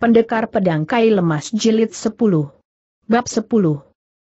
Pendekar Pedang Kai Lemas Jilid 10 Bab 10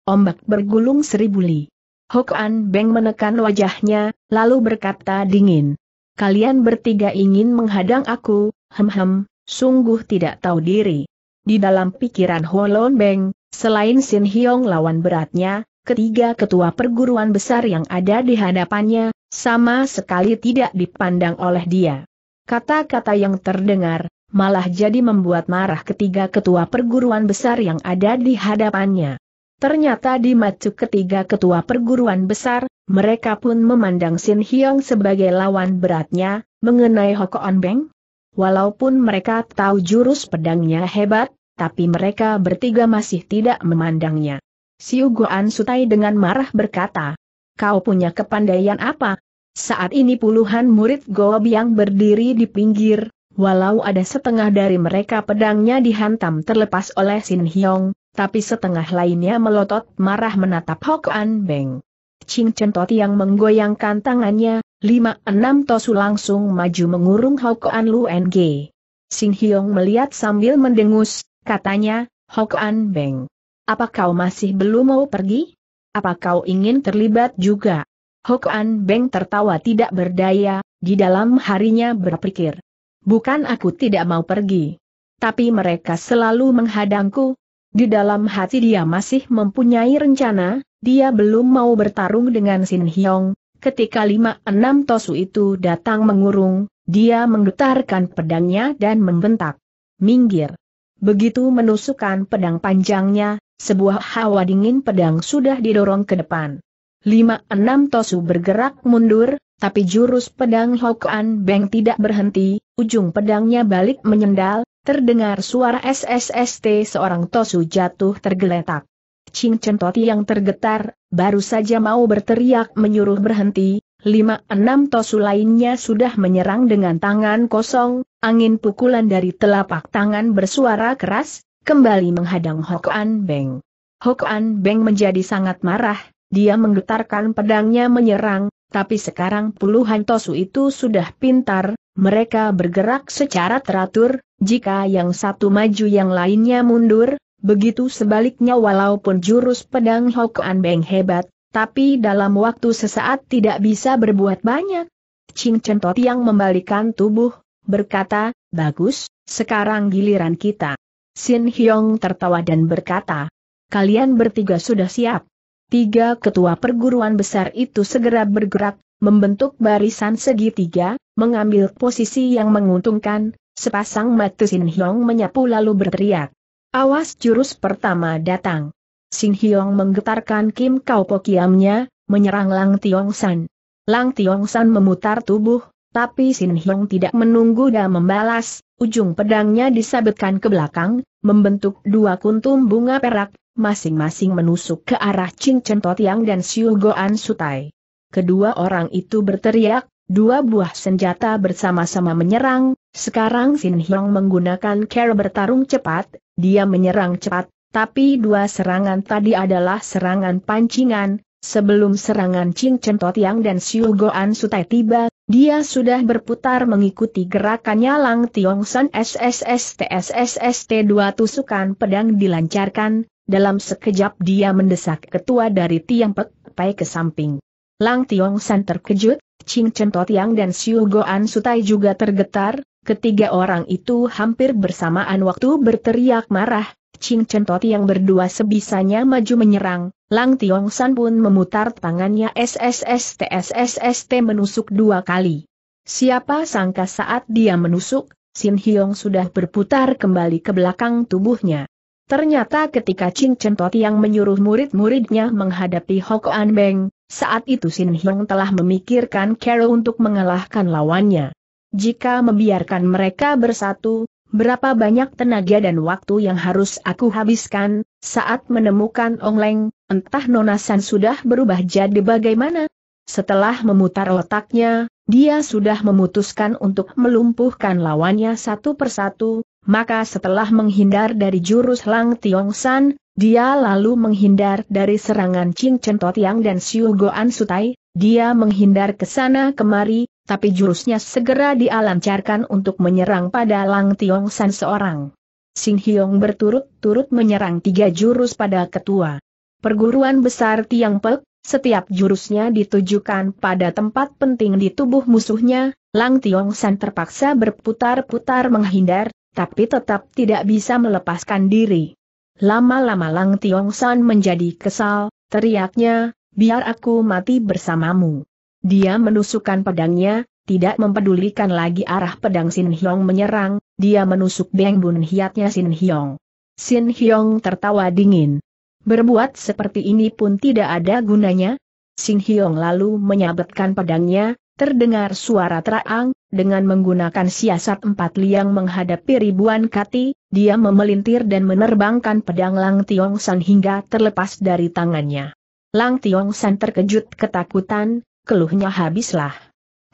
Ombak bergulung seribu li Hokan Beng menekan wajahnya, lalu berkata dingin. Kalian bertiga ingin menghadang aku, hem-hem, sungguh tidak tahu diri. Di dalam pikiran Holon Beng, selain Sin Hyong lawan beratnya, ketiga ketua perguruan besar yang ada di hadapannya, sama sekali tidak dipandang oleh dia. Kata-kata yang terdengar, malah jadi membuat marah ketiga ketua perguruan besar yang ada di hadapannya. Ternyata di matu ketiga ketua perguruan besar, mereka pun memandang Sin Hyang sebagai lawan beratnya, mengenai Hoko Beng. Walaupun mereka tahu jurus pedangnya hebat, tapi mereka bertiga masih tidak memandangnya. Siu Guan Sutai dengan marah berkata, Kau punya kepandaian apa? Saat ini puluhan murid Goob yang berdiri di pinggir, Walau ada setengah dari mereka pedangnya dihantam terlepas oleh Sin Hyong, tapi setengah lainnya melotot marah menatap Hok An Beng. Ching Tot yang menggoyangkan tangannya, lima enam tosu langsung maju mengurung Hok An Lu NG. Sin Hyong melihat sambil mendengus, katanya, Hok An Beng. Apa kau masih belum mau pergi? Apa kau ingin terlibat juga? Hok An Beng tertawa tidak berdaya, di dalam harinya berpikir. Bukan aku tidak mau pergi. Tapi mereka selalu menghadangku. Di dalam hati dia masih mempunyai rencana, dia belum mau bertarung dengan Sin Hyong. Ketika lima enam tosu itu datang mengurung, dia menggetarkan pedangnya dan membentak. Minggir. Begitu menusukkan pedang panjangnya, sebuah hawa dingin pedang sudah didorong ke depan. Lima enam tosu bergerak mundur, tapi jurus pedang Hokan Beng tidak berhenti, ujung pedangnya balik menyendal, terdengar suara SSST seorang Tosu jatuh tergeletak. Ching Chentoti yang tergetar, baru saja mau berteriak menyuruh berhenti, lima enam Tosu lainnya sudah menyerang dengan tangan kosong, angin pukulan dari telapak tangan bersuara keras, kembali menghadang Hokan Beng. Hokan Beng menjadi sangat marah, dia menggetarkan pedangnya menyerang, tapi sekarang puluhan tosu itu sudah pintar, mereka bergerak secara teratur, jika yang satu maju yang lainnya mundur, begitu sebaliknya walaupun jurus pedang Hokuan Beng hebat, tapi dalam waktu sesaat tidak bisa berbuat banyak. Ching Chentot yang membalikan tubuh, berkata, bagus, sekarang giliran kita. Sin Hyong tertawa dan berkata, kalian bertiga sudah siap. Tiga ketua perguruan besar itu segera bergerak, membentuk barisan segitiga, mengambil posisi yang menguntungkan, sepasang mata Sin Hyong menyapu lalu berteriak. Awas jurus pertama datang. Sin Hyong menggetarkan Kim Kau Pokiamnya, menyerang Lang Tiong San. Lang Tiong San memutar tubuh, tapi Sin Hyong tidak menunggu dan membalas, ujung pedangnya disabetkan ke belakang, membentuk dua kuntum bunga perak, masing-masing menusuk ke arah Chin Chen Totiang dan Siu Goan Sutai. Kedua orang itu berteriak, dua buah senjata bersama-sama menyerang, sekarang Sin Hiong menggunakan cara bertarung cepat, dia menyerang cepat, tapi dua serangan tadi adalah serangan pancingan, sebelum serangan Chin Chen Totiang dan Siu Goan Sutai tiba, dia sudah berputar mengikuti gerakannya Lang Tiong San SSST SSST dua tusukan pedang dilancarkan, dalam sekejap dia mendesak ketua dari Tiang Pek Pai ke samping. Lang Tiong San terkejut, Ching Chen To Tiang dan Siu Goan Sutai juga tergetar, ketiga orang itu hampir bersamaan waktu berteriak marah, Ching Chen To Tiang berdua sebisanya maju menyerang, Lang Tiong San pun memutar tangannya SSSTSSST menusuk dua kali. Siapa sangka saat dia menusuk, Sin Hiong sudah berputar kembali ke belakang tubuhnya. Ternyata ketika Chin Chentot yang menyuruh murid-muridnya menghadapi Hok An Beng, saat itu Sin Hyung telah memikirkan Carol untuk mengalahkan lawannya. Jika membiarkan mereka bersatu, berapa banyak tenaga dan waktu yang harus aku habiskan, saat menemukan Ong Leng, entah nonasan sudah berubah jadi bagaimana? Setelah memutar otaknya, dia sudah memutuskan untuk melumpuhkan lawannya satu persatu, maka setelah menghindar dari jurus Lang Tiong San, dia lalu menghindar dari serangan Ching Chen Totiang dan Siu Goan Sutai, dia menghindar ke sana kemari, tapi jurusnya segera dialancarkan untuk menyerang pada Lang Tiong San seorang. Sing Hiong berturut-turut menyerang tiga jurus pada ketua. Perguruan besar Tiang Pek, setiap jurusnya ditujukan pada tempat penting di tubuh musuhnya, Lang Tiong San terpaksa berputar-putar menghindar, tapi tetap tidak bisa melepaskan diri. Lama-lama Lang Tiong San menjadi kesal, teriaknya, biar aku mati bersamamu. Dia menusukkan pedangnya, tidak mempedulikan lagi arah pedang Sin Hyong menyerang, dia menusuk Beng Bun Hiatnya Sin Hyong. Sin Hyong tertawa dingin. Berbuat seperti ini pun tidak ada gunanya. Sin Hyong lalu menyabetkan pedangnya, terdengar suara teraang, dengan menggunakan siasat empat liang menghadapi ribuan kati, dia memelintir dan menerbangkan pedang Lang Tiong San hingga terlepas dari tangannya. Lang Tiong San terkejut ketakutan, keluhnya habislah.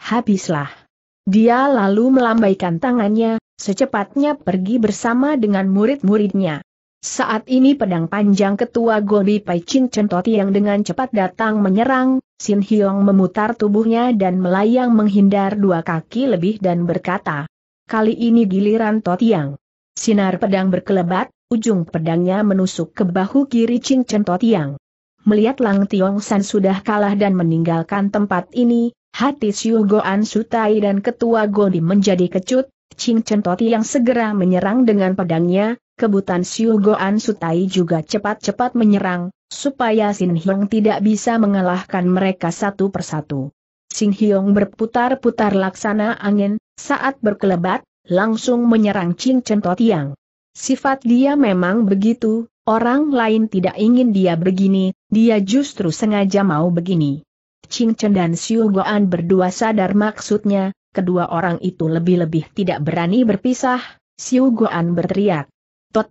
Habislah. Dia lalu melambaikan tangannya, secepatnya pergi bersama dengan murid-muridnya. Saat ini pedang panjang ketua Gobi Pai Chin Chentoti yang dengan cepat datang menyerang, Sin Hyong memutar tubuhnya dan melayang menghindar dua kaki lebih dan berkata, Kali ini giliran Totiang. Sinar pedang berkelebat, ujung pedangnya menusuk ke bahu kiri Chin Totiang. Melihat Lang Tiong San sudah kalah dan meninggalkan tempat ini, hati Siu Goan Sutai dan ketua Gobi menjadi kecut, Chin Chentoti yang segera menyerang dengan pedangnya, kebutan Xiu Goan Sutai juga cepat-cepat menyerang, supaya Sin Hiong tidak bisa mengalahkan mereka satu persatu. Sin Hiong berputar-putar laksana angin, saat berkelebat, langsung menyerang Chin Chen To Tiang. Sifat dia memang begitu, orang lain tidak ingin dia begini, dia justru sengaja mau begini. Chin Chen dan Xiu Goan berdua sadar maksudnya, kedua orang itu lebih-lebih tidak berani berpisah, Xiu Goan berteriak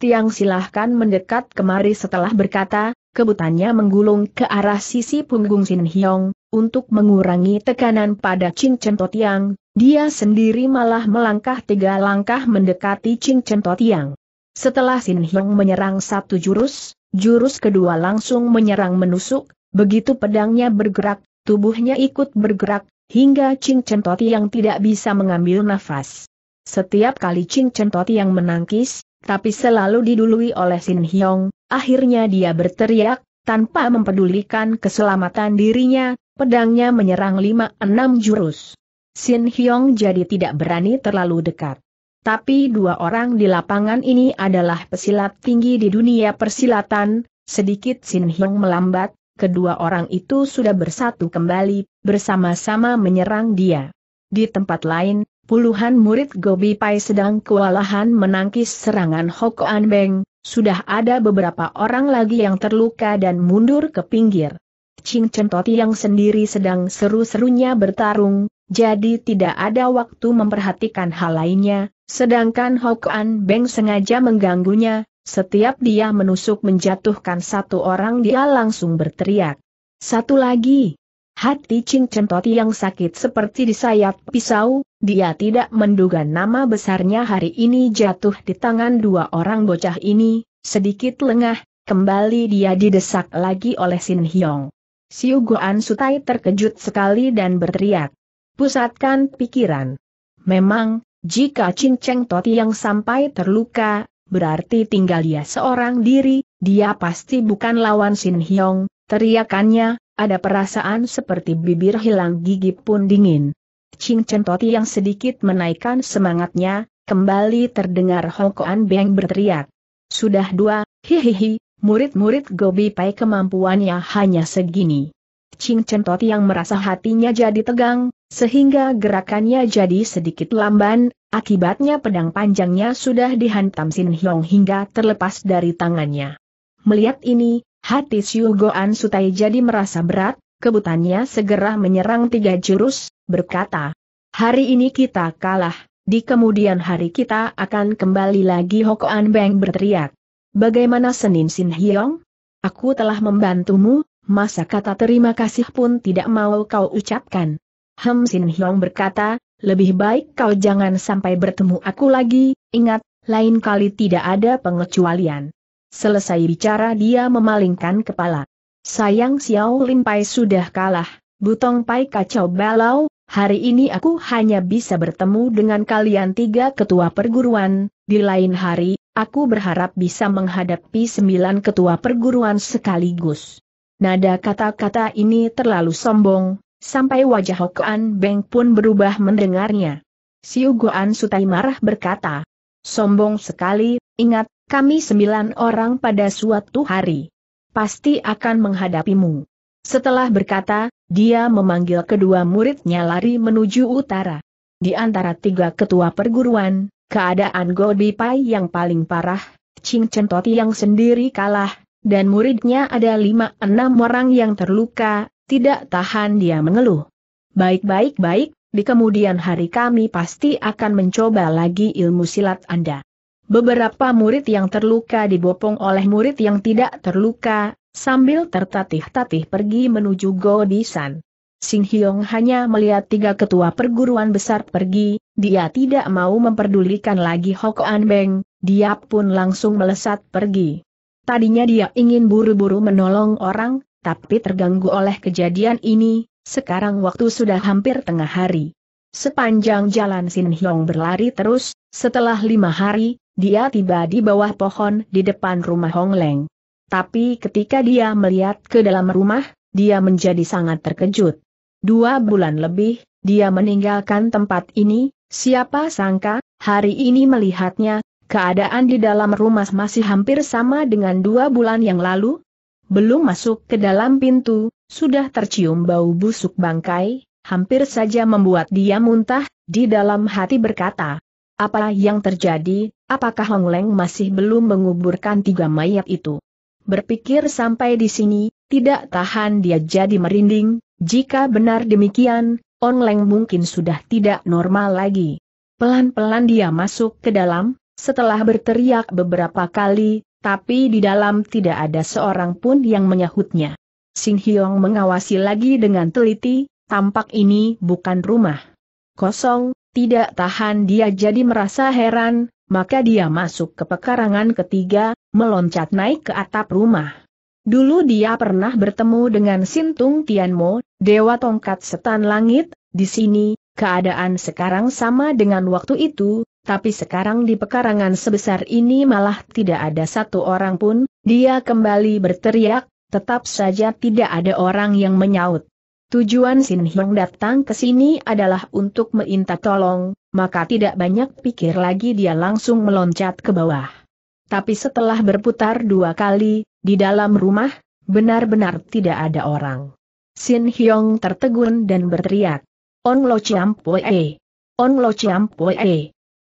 yang silahkan mendekat kemari setelah berkata, kebutannya menggulung ke arah sisi punggung Sin Hyong, untuk mengurangi tekanan pada Chen cincin yang, dia sendiri malah melangkah tiga langkah mendekati Chen cincin yang. Setelah Sin Hyong menyerang satu jurus, jurus kedua langsung menyerang menusuk, begitu pedangnya bergerak, tubuhnya ikut bergerak, hingga Chen cincin yang tidak bisa mengambil nafas. Setiap kali Chen cincin yang menangkis, tapi selalu didului oleh Sin Hyong, akhirnya dia berteriak, tanpa mempedulikan keselamatan dirinya, pedangnya menyerang lima enam jurus. Sin Hyong jadi tidak berani terlalu dekat. Tapi dua orang di lapangan ini adalah pesilat tinggi di dunia persilatan, sedikit Sin Hyong melambat, kedua orang itu sudah bersatu kembali, bersama-sama menyerang dia. Di tempat lain, puluhan murid Gobi Pai sedang kewalahan menangkis serangan Hokoan Beng, sudah ada beberapa orang lagi yang terluka dan mundur ke pinggir. Ching Centoti yang sendiri sedang seru-serunya bertarung, jadi tidak ada waktu memperhatikan hal lainnya, sedangkan Hokoan Beng sengaja mengganggunya, setiap dia menusuk menjatuhkan satu orang dia langsung berteriak. Satu lagi, Hati Ching Centoti yang sakit seperti disayat pisau, dia tidak menduga nama besarnya hari ini jatuh di tangan dua orang bocah ini, sedikit lengah, kembali dia didesak lagi oleh Sin Hyong. Siu Guan Sutai terkejut sekali dan berteriak. Pusatkan pikiran. Memang, jika Ching Cheng Toti yang sampai terluka, berarti tinggal dia seorang diri, dia pasti bukan lawan Sin Hyong, teriakannya, ada perasaan seperti bibir hilang gigi pun dingin. Ching Chen Toti yang sedikit menaikkan semangatnya, kembali terdengar Hongkoan Beng berteriak. Sudah dua, hihihi, murid-murid Gobi Pai kemampuannya hanya segini. Ching Chen Toti yang merasa hatinya jadi tegang, sehingga gerakannya jadi sedikit lamban, akibatnya pedang panjangnya sudah dihantam Sin Hiong hingga terlepas dari tangannya. Melihat ini, Hati Siu Goan Sutai jadi merasa berat, kebutannya segera menyerang tiga jurus, berkata, Hari ini kita kalah, di kemudian hari kita akan kembali lagi Hokoan Beng berteriak. Bagaimana Senin Sin Hyong? Aku telah membantumu, masa kata terima kasih pun tidak mau kau ucapkan. Hem Sin Hyong berkata, lebih baik kau jangan sampai bertemu aku lagi, ingat, lain kali tidak ada pengecualian. Selesai bicara dia memalingkan kepala. Sayang Xiao Lin Pai sudah kalah, Butong Pai kacau balau, hari ini aku hanya bisa bertemu dengan kalian tiga ketua perguruan, di lain hari, aku berharap bisa menghadapi sembilan ketua perguruan sekaligus. Nada kata-kata ini terlalu sombong, sampai wajah Hokan Beng pun berubah mendengarnya. Siu Goan Sutai marah berkata, Sombong sekali, ingat, kami sembilan orang pada suatu hari. Pasti akan menghadapimu. Setelah berkata, dia memanggil kedua muridnya lari menuju utara. Di antara tiga ketua perguruan, keadaan Godi Pai yang paling parah, Ching Centoti yang sendiri kalah, dan muridnya ada lima enam orang yang terluka, tidak tahan dia mengeluh. Baik-baik baik, di kemudian hari kami pasti akan mencoba lagi ilmu silat Anda. Beberapa murid yang terluka dibopong oleh murid yang tidak terluka, sambil tertatih-tatih pergi menuju Godisan. Sing Hyong hanya melihat tiga ketua perguruan besar pergi, dia tidak mau memperdulikan lagi Hok An Beng, dia pun langsung melesat pergi. Tadinya dia ingin buru-buru menolong orang, tapi terganggu oleh kejadian ini, sekarang waktu sudah hampir tengah hari. Sepanjang jalan Sin Hyong berlari terus, setelah lima hari, dia tiba di bawah pohon di depan rumah Hong Leng. Tapi ketika dia melihat ke dalam rumah, dia menjadi sangat terkejut. Dua bulan lebih, dia meninggalkan tempat ini, siapa sangka, hari ini melihatnya, keadaan di dalam rumah masih hampir sama dengan dua bulan yang lalu? Belum masuk ke dalam pintu, sudah tercium bau busuk bangkai, hampir saja membuat dia muntah, di dalam hati berkata, apa yang terjadi, apakah Hong Leng masih belum menguburkan tiga mayat itu? Berpikir sampai di sini, tidak tahan dia jadi merinding, jika benar demikian, Hong Leng mungkin sudah tidak normal lagi. Pelan-pelan dia masuk ke dalam, setelah berteriak beberapa kali, tapi di dalam tidak ada seorang pun yang menyahutnya. Sing Hyong mengawasi lagi dengan teliti, tampak ini bukan rumah kosong, tidak tahan dia jadi merasa heran, maka dia masuk ke pekarangan ketiga, meloncat naik ke atap rumah. Dulu dia pernah bertemu dengan Sintung Tianmo, Dewa Tongkat Setan Langit, di sini, keadaan sekarang sama dengan waktu itu, tapi sekarang di pekarangan sebesar ini malah tidak ada satu orang pun, dia kembali berteriak, tetap saja tidak ada orang yang menyaut. Tujuan Sin Hyong datang ke sini adalah untuk meminta tolong, maka tidak banyak pikir lagi dia langsung meloncat ke bawah. Tapi setelah berputar dua kali, di dalam rumah, benar-benar tidak ada orang. Sin Hyong tertegun dan berteriak. On lo chiam poe. On lo chiam poe.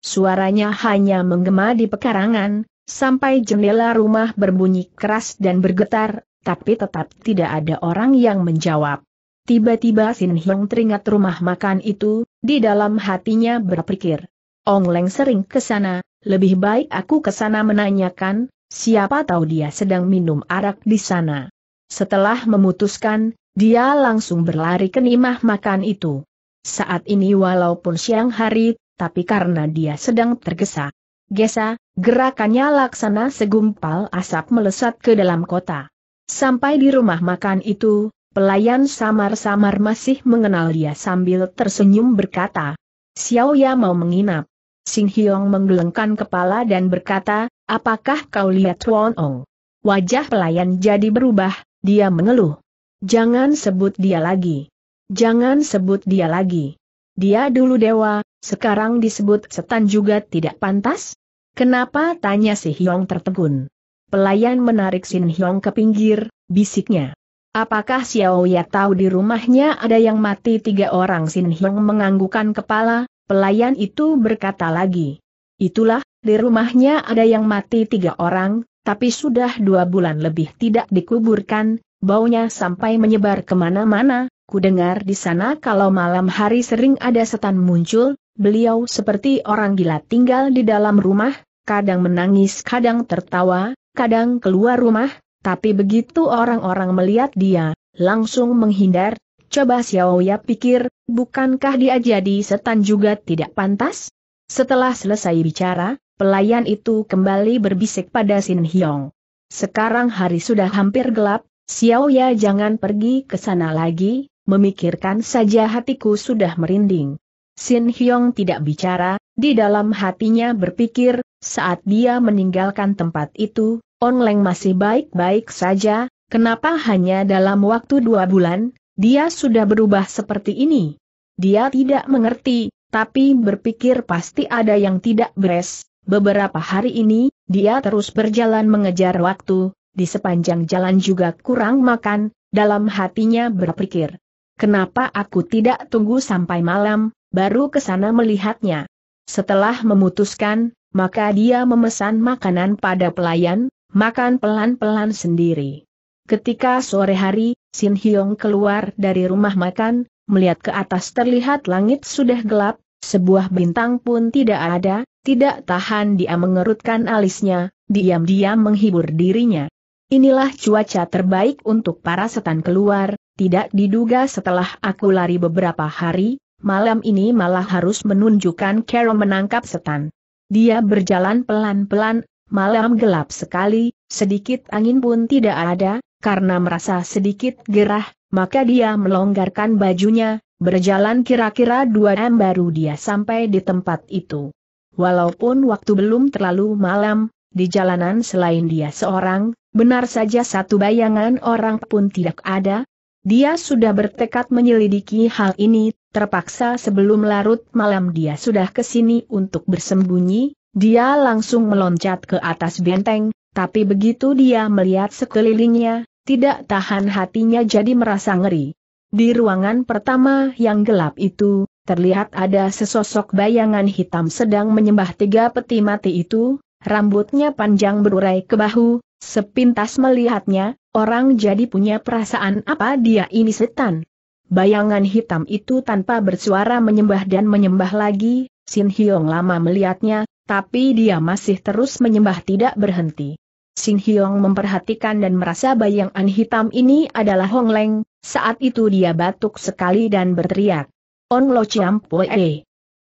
Suaranya hanya menggema di pekarangan, sampai jendela rumah berbunyi keras dan bergetar, tapi tetap tidak ada orang yang menjawab. Tiba-tiba Sin Hyong teringat rumah makan itu, di dalam hatinya berpikir. Ong Leng sering ke sana, lebih baik aku ke sana menanyakan, siapa tahu dia sedang minum arak di sana. Setelah memutuskan, dia langsung berlari ke rumah makan itu. Saat ini walaupun siang hari, tapi karena dia sedang tergesa. Gesa, gerakannya laksana segumpal asap melesat ke dalam kota. Sampai di rumah makan itu, Pelayan samar-samar masih mengenal dia sambil tersenyum berkata, Xiao Ya mau menginap. Sing Hyong menggelengkan kepala dan berkata, apakah kau lihat Wong? Ong? Wajah pelayan jadi berubah, dia mengeluh. Jangan sebut dia lagi. Jangan sebut dia lagi. Dia dulu dewa, sekarang disebut setan juga tidak pantas? Kenapa tanya si Hyong tertegun? Pelayan menarik Sin Hyong ke pinggir, bisiknya. Apakah Xiao Ya tahu di rumahnya ada yang mati tiga orang Sin Hiong menganggukan kepala, pelayan itu berkata lagi. Itulah, di rumahnya ada yang mati tiga orang, tapi sudah dua bulan lebih tidak dikuburkan, baunya sampai menyebar kemana-mana, ku dengar di sana kalau malam hari sering ada setan muncul, beliau seperti orang gila tinggal di dalam rumah, kadang menangis kadang tertawa, kadang keluar rumah, tapi begitu orang-orang melihat dia, langsung menghindar, coba Xiao Ya pikir, bukankah dia jadi setan juga tidak pantas? Setelah selesai bicara, pelayan itu kembali berbisik pada Sin Hyong. Sekarang hari sudah hampir gelap, Xiao Ya jangan pergi ke sana lagi, memikirkan saja hatiku sudah merinding. Sin Hyong tidak bicara, di dalam hatinya berpikir, saat dia meninggalkan tempat itu, Onleng masih baik-baik saja, kenapa hanya dalam waktu dua bulan, dia sudah berubah seperti ini? Dia tidak mengerti, tapi berpikir pasti ada yang tidak beres. Beberapa hari ini, dia terus berjalan mengejar waktu, di sepanjang jalan juga kurang makan, dalam hatinya berpikir. Kenapa aku tidak tunggu sampai malam, baru ke sana melihatnya. Setelah memutuskan, maka dia memesan makanan pada pelayan, makan pelan-pelan sendiri. Ketika sore hari, Sin Hyong keluar dari rumah makan, melihat ke atas terlihat langit sudah gelap, sebuah bintang pun tidak ada, tidak tahan dia mengerutkan alisnya, diam-diam menghibur dirinya. Inilah cuaca terbaik untuk para setan keluar, tidak diduga setelah aku lari beberapa hari, malam ini malah harus menunjukkan Carol menangkap setan. Dia berjalan pelan-pelan malam gelap sekali, sedikit angin pun tidak ada, karena merasa sedikit gerah, maka dia melonggarkan bajunya, berjalan kira-kira dua jam baru dia sampai di tempat itu. Walaupun waktu belum terlalu malam, di jalanan selain dia seorang, benar saja satu bayangan orang pun tidak ada. Dia sudah bertekad menyelidiki hal ini, terpaksa sebelum larut malam dia sudah ke sini untuk bersembunyi, dia langsung meloncat ke atas benteng, tapi begitu dia melihat sekelilingnya, tidak tahan hatinya jadi merasa ngeri. Di ruangan pertama yang gelap itu, terlihat ada sesosok bayangan hitam sedang menyembah tiga peti mati itu, rambutnya panjang berurai ke bahu, sepintas melihatnya, orang jadi punya perasaan apa dia ini setan. Bayangan hitam itu tanpa bersuara menyembah dan menyembah lagi, Sin Hyong lama melihatnya, tapi dia masih terus menyembah tidak berhenti. Sin Hyong memperhatikan dan merasa bayangan hitam ini adalah Hong Leng, saat itu dia batuk sekali dan berteriak. On lo ciam poe.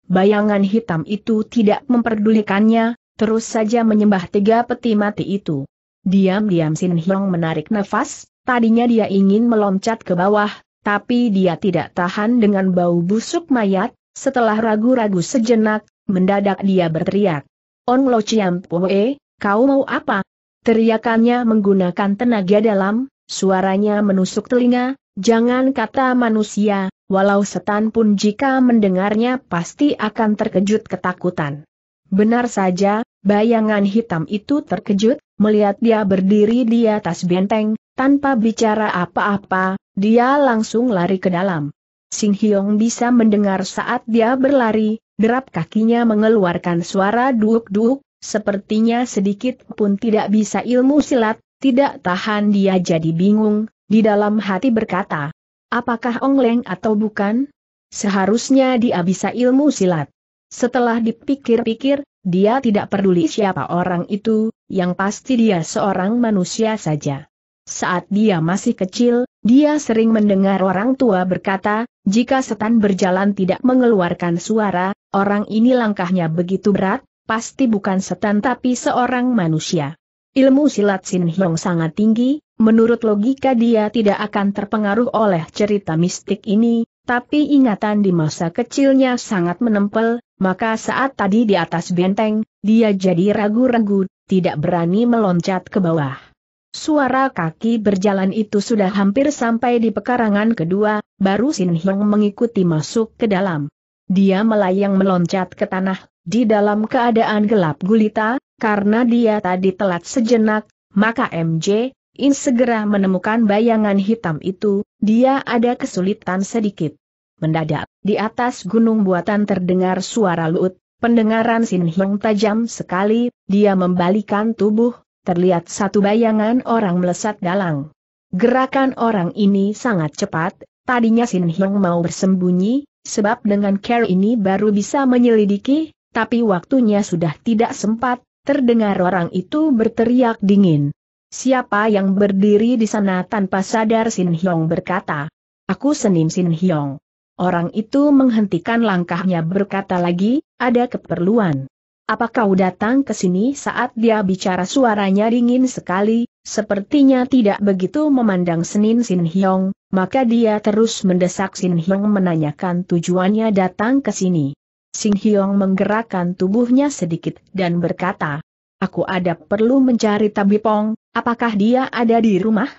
Bayangan hitam itu tidak memperdulikannya, terus saja menyembah tiga peti mati itu. Diam-diam Sin Hyong menarik nafas, tadinya dia ingin meloncat ke bawah, tapi dia tidak tahan dengan bau busuk mayat, setelah ragu-ragu sejenak, Mendadak dia berteriak. On Lo ciam Poe, kau mau apa? Teriakannya menggunakan tenaga dalam, suaranya menusuk telinga, jangan kata manusia, walau setan pun jika mendengarnya pasti akan terkejut ketakutan. Benar saja, bayangan hitam itu terkejut, melihat dia berdiri di atas benteng, tanpa bicara apa-apa, dia langsung lari ke dalam. Sing Hyong bisa mendengar saat dia berlari, derap kakinya mengeluarkan suara duuk-duuk, sepertinya sedikit pun tidak bisa ilmu silat, tidak tahan dia jadi bingung, di dalam hati berkata, apakah ongleng atau bukan? Seharusnya dia bisa ilmu silat. Setelah dipikir-pikir, dia tidak peduli siapa orang itu, yang pasti dia seorang manusia saja. Saat dia masih kecil, dia sering mendengar orang tua berkata, jika setan berjalan tidak mengeluarkan suara, Orang ini langkahnya begitu berat, pasti bukan setan tapi seorang manusia. Ilmu silat Sin Hyong sangat tinggi, menurut logika dia tidak akan terpengaruh oleh cerita mistik ini, tapi ingatan di masa kecilnya sangat menempel, maka saat tadi di atas benteng, dia jadi ragu-ragu, tidak berani meloncat ke bawah. Suara kaki berjalan itu sudah hampir sampai di pekarangan kedua, baru Sin Hyong mengikuti masuk ke dalam. Dia melayang meloncat ke tanah, di dalam keadaan gelap gulita, karena dia tadi telat sejenak, maka MJ, In segera menemukan bayangan hitam itu, dia ada kesulitan sedikit. Mendadak, di atas gunung buatan terdengar suara luut, pendengaran Sin Hong tajam sekali, dia membalikan tubuh, terlihat satu bayangan orang melesat dalang. Gerakan orang ini sangat cepat, tadinya Sin Hong mau bersembunyi, sebab dengan care ini baru bisa menyelidiki, tapi waktunya sudah tidak sempat, terdengar orang itu berteriak dingin. Siapa yang berdiri di sana tanpa sadar Sin Hyong berkata. Aku Senin Sin Hyong. Orang itu menghentikan langkahnya berkata lagi, ada keperluan. Apa kau datang ke sini saat dia bicara suaranya dingin sekali, sepertinya tidak begitu memandang Senin Sin Hyong, maka dia terus mendesak Sin Hyong menanyakan tujuannya datang ke sini. Sin Hyong menggerakkan tubuhnya sedikit dan berkata, Aku ada perlu mencari Tabipong, apakah dia ada di rumah?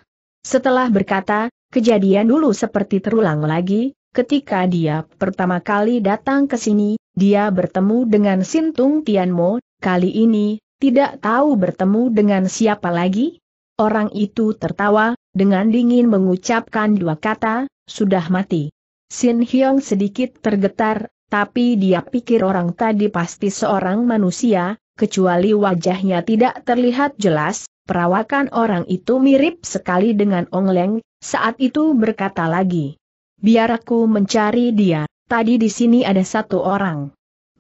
Setelah berkata, kejadian dulu seperti terulang lagi, ketika dia pertama kali datang ke sini, dia bertemu dengan Sintung Tianmo, kali ini, tidak tahu bertemu dengan siapa lagi? Orang itu tertawa, dengan dingin mengucapkan dua kata, sudah mati. Sin Hyong sedikit tergetar, tapi dia pikir orang tadi pasti seorang manusia, kecuali wajahnya tidak terlihat jelas, perawakan orang itu mirip sekali dengan Ong Leng, saat itu berkata lagi. Biar aku mencari dia, tadi di sini ada satu orang.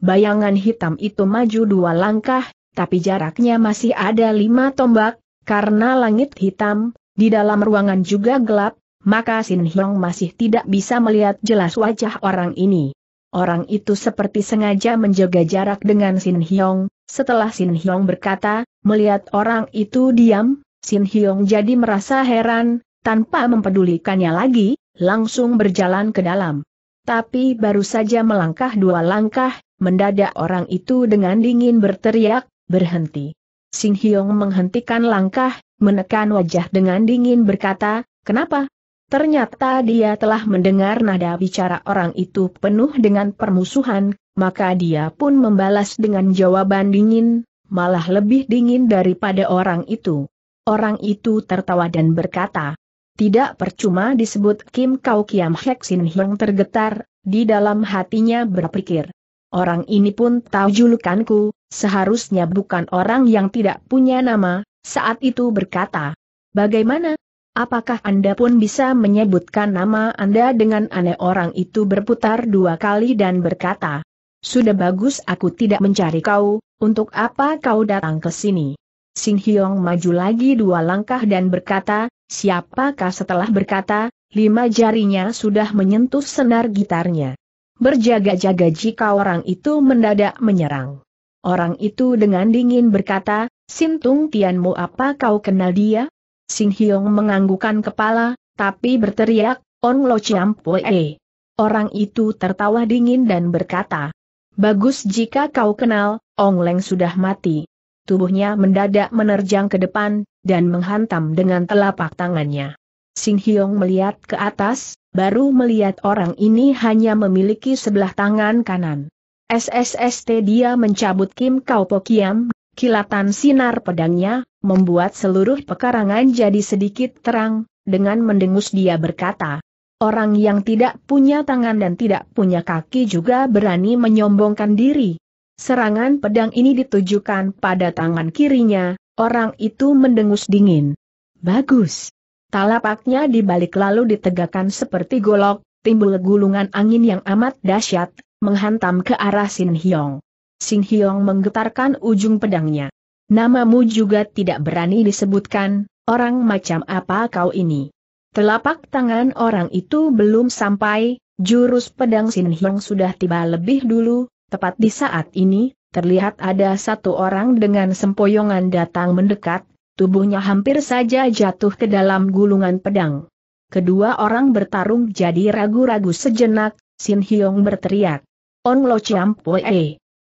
Bayangan hitam itu maju dua langkah, tapi jaraknya masih ada lima tombak, karena langit hitam, di dalam ruangan juga gelap, maka Sin Hyong masih tidak bisa melihat jelas wajah orang ini. Orang itu seperti sengaja menjaga jarak dengan Sin Hyong, setelah Sin Hyong berkata, melihat orang itu diam, Sin Hyong jadi merasa heran, tanpa mempedulikannya lagi, langsung berjalan ke dalam. Tapi baru saja melangkah dua langkah, mendadak orang itu dengan dingin berteriak, berhenti. Sing Hyong menghentikan langkah, menekan wajah dengan dingin berkata, kenapa? Ternyata dia telah mendengar nada bicara orang itu penuh dengan permusuhan, maka dia pun membalas dengan jawaban dingin, malah lebih dingin daripada orang itu. Orang itu tertawa dan berkata, tidak percuma disebut Kim Kau Kiam Hek Sin Hyung tergetar, di dalam hatinya berpikir. Orang ini pun tahu julukanku, seharusnya bukan orang yang tidak punya nama, saat itu berkata. Bagaimana? Apakah Anda pun bisa menyebutkan nama Anda dengan aneh orang itu berputar dua kali dan berkata. Sudah bagus aku tidak mencari kau, untuk apa kau datang ke sini? Sing Hyong maju lagi dua langkah dan berkata, siapakah setelah berkata, lima jarinya sudah menyentuh senar gitarnya berjaga-jaga jika orang itu mendadak menyerang. Orang itu dengan dingin berkata, Sintung Tianmu apa kau kenal dia? Sing Hyong menganggukan kepala, tapi berteriak, Ong Lo Chiam E. Orang itu tertawa dingin dan berkata, Bagus jika kau kenal, Ong Leng sudah mati. Tubuhnya mendadak menerjang ke depan, dan menghantam dengan telapak tangannya. Sing Hyong melihat ke atas, baru melihat orang ini hanya memiliki sebelah tangan kanan. SSST dia mencabut Kim Kau Pokiam, kilatan sinar pedangnya, membuat seluruh pekarangan jadi sedikit terang, dengan mendengus dia berkata, Orang yang tidak punya tangan dan tidak punya kaki juga berani menyombongkan diri. Serangan pedang ini ditujukan pada tangan kirinya, orang itu mendengus dingin. Bagus. Talapaknya dibalik lalu ditegakkan seperti golok, timbul gulungan angin yang amat dahsyat, menghantam ke arah Sin Hyong. Sin Hyong menggetarkan ujung pedangnya. Namamu juga tidak berani disebutkan, orang macam apa kau ini? Telapak tangan orang itu belum sampai, jurus pedang Sin Hyong sudah tiba lebih dulu, tepat di saat ini, terlihat ada satu orang dengan sempoyongan datang mendekat, tubuhnya hampir saja jatuh ke dalam gulungan pedang. Kedua orang bertarung jadi ragu-ragu sejenak, Sin Hyong berteriak. On lo ciam poe.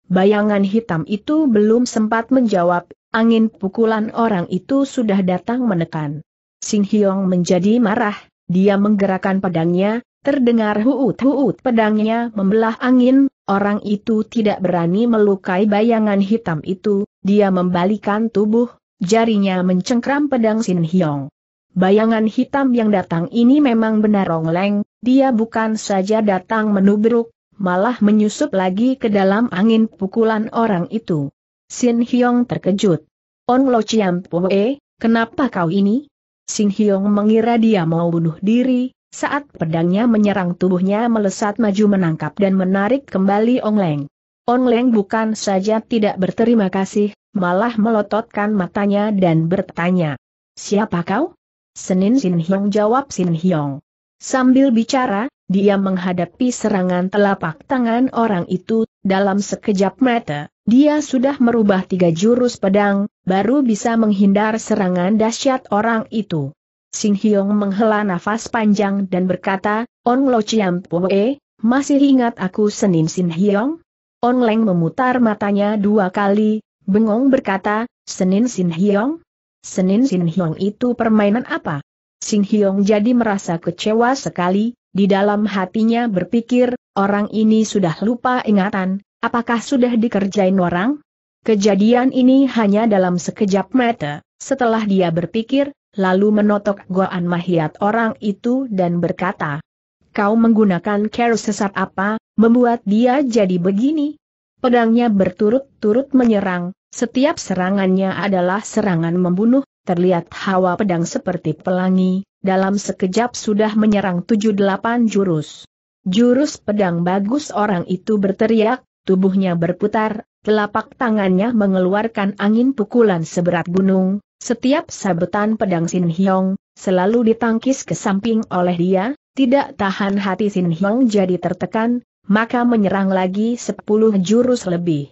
Bayangan hitam itu belum sempat menjawab, angin pukulan orang itu sudah datang menekan. Sin Hyong menjadi marah, dia menggerakkan pedangnya, terdengar huut-huut pedangnya membelah angin, orang itu tidak berani melukai bayangan hitam itu, dia membalikan tubuh, jarinya mencengkram pedang Sin Hyong. Bayangan hitam yang datang ini memang benar Rong Leng, dia bukan saja datang menubruk, malah menyusup lagi ke dalam angin pukulan orang itu. Sin Hyong terkejut. On Lo Chiam Poe, kenapa kau ini? Sin Hyong mengira dia mau bunuh diri, saat pedangnya menyerang tubuhnya melesat maju menangkap dan menarik kembali Ong Leng. Ong Leng bukan saja tidak berterima kasih, malah melototkan matanya dan bertanya. Siapa kau? Senin Sin Hyong jawab Sin Hyong. Sambil bicara, dia menghadapi serangan telapak tangan orang itu, dalam sekejap mata, dia sudah merubah tiga jurus pedang, baru bisa menghindar serangan dahsyat orang itu. Sin Hyong menghela nafas panjang dan berkata, On Lo Chiam Poe, masih ingat aku Senin Sin Hyong? Leng memutar matanya dua kali, bengong berkata, Senin Sin Hyong? Senin Sin Hyong itu permainan apa? Sin Hyong jadi merasa kecewa sekali, di dalam hatinya berpikir, orang ini sudah lupa ingatan, apakah sudah dikerjain orang? Kejadian ini hanya dalam sekejap mata, setelah dia berpikir, lalu menotok goan mahiat orang itu dan berkata, Kau menggunakan kerusesat apa, membuat dia jadi begini. Pedangnya berturut-turut menyerang, setiap serangannya adalah serangan membunuh, terlihat hawa pedang seperti pelangi, dalam sekejap sudah menyerang delapan jurus. Jurus pedang bagus orang itu berteriak, tubuhnya berputar, telapak tangannya mengeluarkan angin pukulan seberat gunung, setiap sabetan pedang Sin Hyong, selalu ditangkis ke samping oleh dia, tidak tahan hati Sin Hyong jadi tertekan, maka menyerang lagi sepuluh jurus lebih.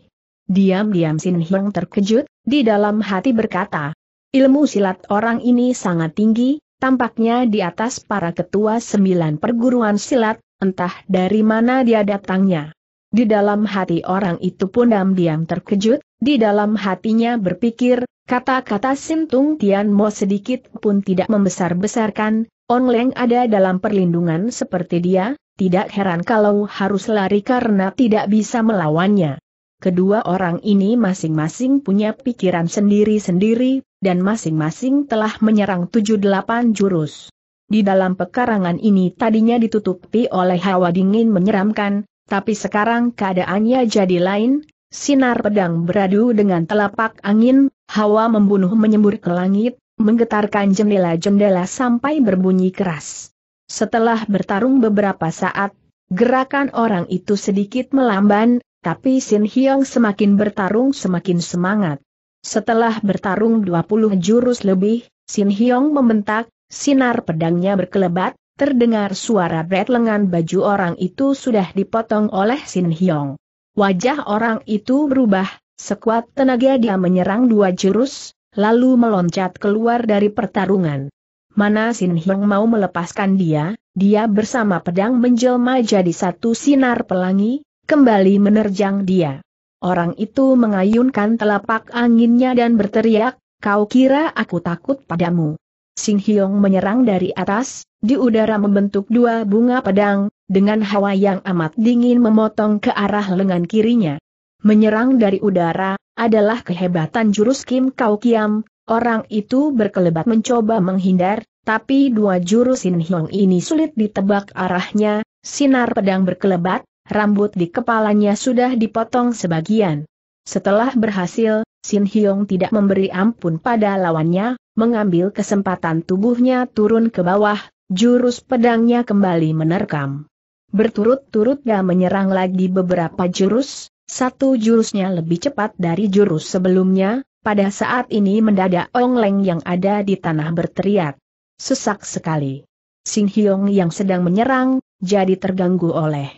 Diam-diam Sin Hyang terkejut, di dalam hati berkata, ilmu silat orang ini sangat tinggi, tampaknya di atas para ketua sembilan perguruan silat, entah dari mana dia datangnya. Di dalam hati orang itu pun diam-diam terkejut, di dalam hatinya berpikir, kata-kata Sintung Tian Mo sedikit pun tidak membesar-besarkan, Ongleng ada dalam perlindungan seperti dia, tidak heran kalau harus lari karena tidak bisa melawannya. Kedua orang ini masing-masing punya pikiran sendiri-sendiri, dan masing-masing telah menyerang tujuh delapan jurus. Di dalam pekarangan ini tadinya ditutupi oleh hawa dingin menyeramkan, tapi sekarang keadaannya jadi lain, sinar pedang beradu dengan telapak angin, hawa membunuh menyembur ke langit, menggetarkan jendela-jendela sampai berbunyi keras. Setelah bertarung beberapa saat, gerakan orang itu sedikit melamban, tapi Sin Hyong semakin bertarung semakin semangat. Setelah bertarung 20 jurus lebih, Sin Hyong membentak, sinar pedangnya berkelebat, terdengar suara bret lengan baju orang itu sudah dipotong oleh Sin Hyong. Wajah orang itu berubah, sekuat tenaga dia menyerang dua jurus, lalu meloncat keluar dari pertarungan. Mana Sin Hyong mau melepaskan dia, dia bersama pedang menjelma jadi satu sinar pelangi, kembali menerjang dia. Orang itu mengayunkan telapak anginnya dan berteriak, kau kira aku takut padamu. Sin Hyong menyerang dari atas, di udara membentuk dua bunga pedang, dengan hawa yang amat dingin memotong ke arah lengan kirinya. Menyerang dari udara, adalah kehebatan jurus Kim Kau Kiam, Orang itu berkelebat mencoba menghindar, tapi dua jurus Sin Hiong ini sulit ditebak arahnya, sinar pedang berkelebat, rambut di kepalanya sudah dipotong sebagian. Setelah berhasil, Sin Hiong tidak memberi ampun pada lawannya, mengambil kesempatan tubuhnya turun ke bawah, jurus pedangnya kembali menerkam. Berturut-turut dia menyerang lagi beberapa jurus, satu jurusnya lebih cepat dari jurus sebelumnya, pada saat ini mendadak Ong Leng yang ada di tanah berteriak. Sesak sekali. Sing Hyong yang sedang menyerang, jadi terganggu oleh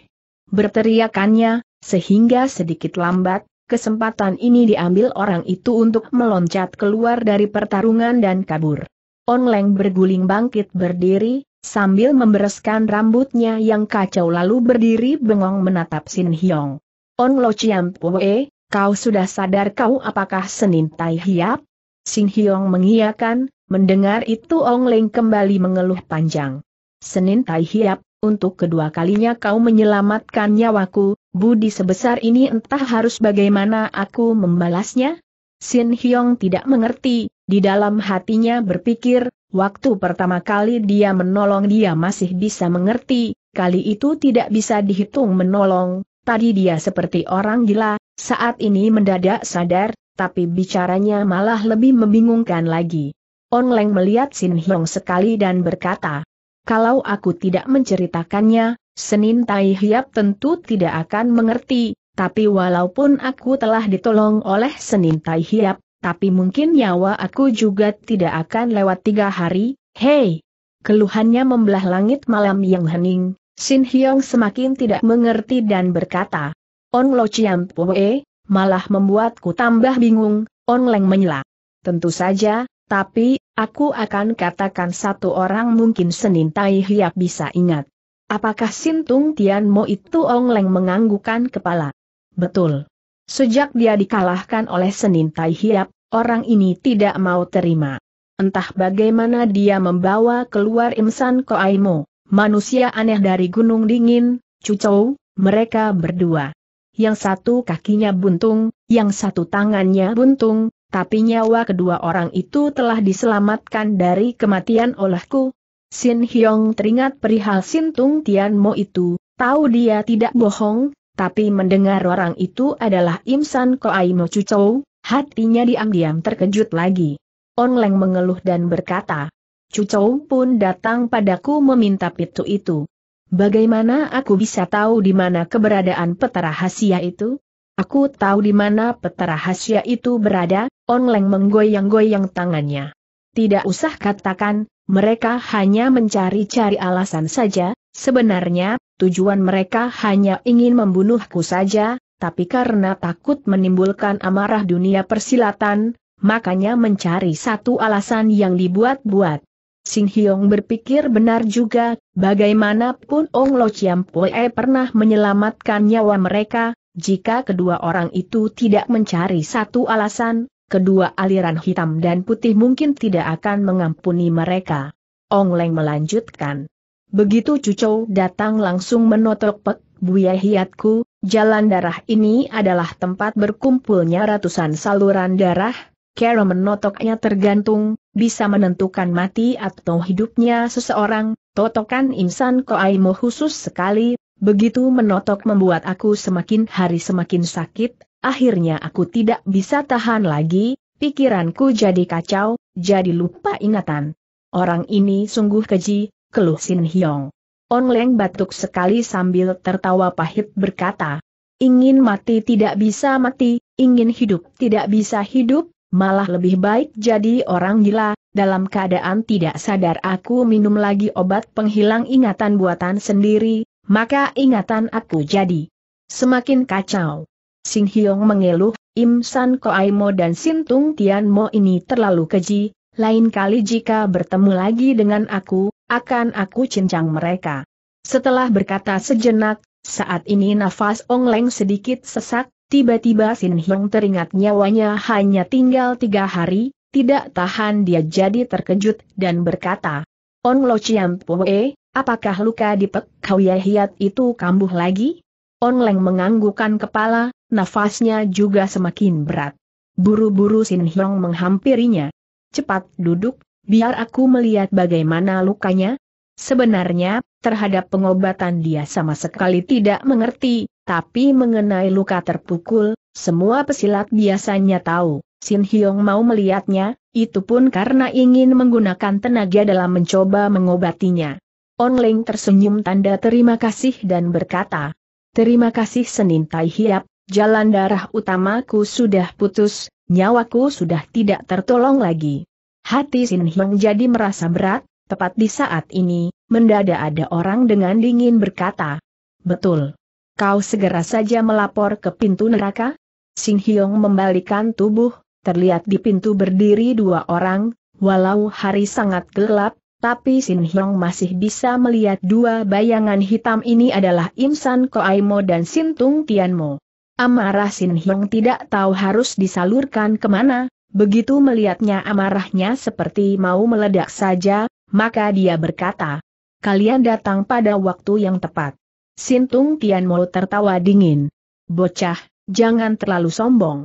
berteriakannya, sehingga sedikit lambat, kesempatan ini diambil orang itu untuk meloncat keluar dari pertarungan dan kabur. On Leng berguling bangkit berdiri, sambil membereskan rambutnya yang kacau lalu berdiri bengong menatap Sin Hyong. On Lo Chiam Pue, Kau sudah sadar kau apakah Senin Tai Hiap? Sing Hiong mengiyakan, mendengar itu Ong Leng kembali mengeluh panjang. Senin Tai Hiap, untuk kedua kalinya kau menyelamatkan nyawaku, budi sebesar ini entah harus bagaimana aku membalasnya? Sin Hyong tidak mengerti, di dalam hatinya berpikir, waktu pertama kali dia menolong dia masih bisa mengerti, kali itu tidak bisa dihitung menolong, tadi dia seperti orang gila, saat ini mendadak sadar, tapi bicaranya malah lebih membingungkan lagi. Ong Leng melihat Sin Hyong sekali dan berkata, kalau aku tidak menceritakannya, Senin Tai Hiap tentu tidak akan mengerti, tapi walaupun aku telah ditolong oleh Senin Tai Hiap, tapi mungkin nyawa aku juga tidak akan lewat tiga hari, hei! Keluhannya membelah langit malam yang hening, Sin Hyong semakin tidak mengerti dan berkata, On Lo Chiam Poe, malah membuatku tambah bingung, On Leng menyela. Tentu saja, tapi, aku akan katakan satu orang mungkin Senin Tai Hiap bisa ingat. Apakah Sintung Tianmo itu Ong Leng menganggukan kepala? Betul. Sejak dia dikalahkan oleh Senin Tai Hiap, orang ini tidak mau terima. Entah bagaimana dia membawa keluar Imsan Koaimo, manusia aneh dari gunung dingin, Cucou, mereka berdua yang satu kakinya buntung, yang satu tangannya buntung, tapi nyawa kedua orang itu telah diselamatkan dari kematian olehku. Sin Hyong teringat perihal Sin Tung Tian Mo itu, tahu dia tidak bohong, tapi mendengar orang itu adalah Im San Ai Mo Chu Chou, hatinya diam-diam terkejut lagi. Leng mengeluh dan berkata, Chou pun datang padaku meminta pitu itu. Bagaimana aku bisa tahu di mana keberadaan peta rahasia itu? Aku tahu di mana peta rahasia itu berada, Leng menggoyang-goyang tangannya. Tidak usah katakan, mereka hanya mencari-cari alasan saja, sebenarnya, tujuan mereka hanya ingin membunuhku saja, tapi karena takut menimbulkan amarah dunia persilatan, makanya mencari satu alasan yang dibuat-buat. Sing Hyong berpikir benar juga, bagaimanapun Ong Lo Chiam Pue pernah menyelamatkan nyawa mereka, jika kedua orang itu tidak mencari satu alasan, kedua aliran hitam dan putih mungkin tidak akan mengampuni mereka. Ong Leng melanjutkan. Begitu cucu datang langsung menotok pek, Buya Hiatku, jalan darah ini adalah tempat berkumpulnya ratusan saluran darah, Kero menotoknya tergantung, bisa menentukan mati atau hidupnya seseorang, totokan insan koaimu khusus sekali, begitu menotok membuat aku semakin hari semakin sakit, akhirnya aku tidak bisa tahan lagi, pikiranku jadi kacau, jadi lupa ingatan. Orang ini sungguh keji, keluh Sin Hyong. On Leng batuk sekali sambil tertawa pahit berkata, ingin mati tidak bisa mati, ingin hidup tidak bisa hidup, malah lebih baik jadi orang gila, dalam keadaan tidak sadar aku minum lagi obat penghilang ingatan buatan sendiri, maka ingatan aku jadi semakin kacau. Sing Hyong mengeluh, Im San Mo dan Sin Tung Tian Mo ini terlalu keji, lain kali jika bertemu lagi dengan aku, akan aku cincang mereka. Setelah berkata sejenak, saat ini nafas Ong Leng sedikit sesak, Tiba-tiba Sin Hyong teringat nyawanya hanya tinggal tiga hari, tidak tahan dia jadi terkejut dan berkata, On Lo Chiam Pue, apakah luka di Pek Hiat itu kambuh lagi? On Leng menganggukan kepala, nafasnya juga semakin berat. Buru-buru Sin Hyong menghampirinya. Cepat duduk, biar aku melihat bagaimana lukanya, Sebenarnya, terhadap pengobatan dia sama sekali tidak mengerti, tapi mengenai luka terpukul, semua pesilat biasanya tahu. Sin Hyong mau melihatnya, itu pun karena ingin menggunakan tenaga dalam mencoba mengobatinya. On Ling tersenyum tanda terima kasih dan berkata, Terima kasih Senin Tai Hiap, jalan darah utamaku sudah putus, nyawaku sudah tidak tertolong lagi. Hati Sin Hyong jadi merasa berat, Tepat di saat ini, mendadak ada orang dengan dingin berkata, Betul. Kau segera saja melapor ke pintu neraka? Sing Hyong membalikan tubuh, terlihat di pintu berdiri dua orang, walau hari sangat gelap, tapi Sin Hyong masih bisa melihat dua bayangan hitam ini adalah Im Imsan Koaimo dan Sintung Tianmo. Amarah Sin Hyong tidak tahu harus disalurkan kemana, begitu melihatnya amarahnya seperti mau meledak saja, maka dia berkata, kalian datang pada waktu yang tepat. Sintung Tianmo tertawa dingin. Bocah, jangan terlalu sombong.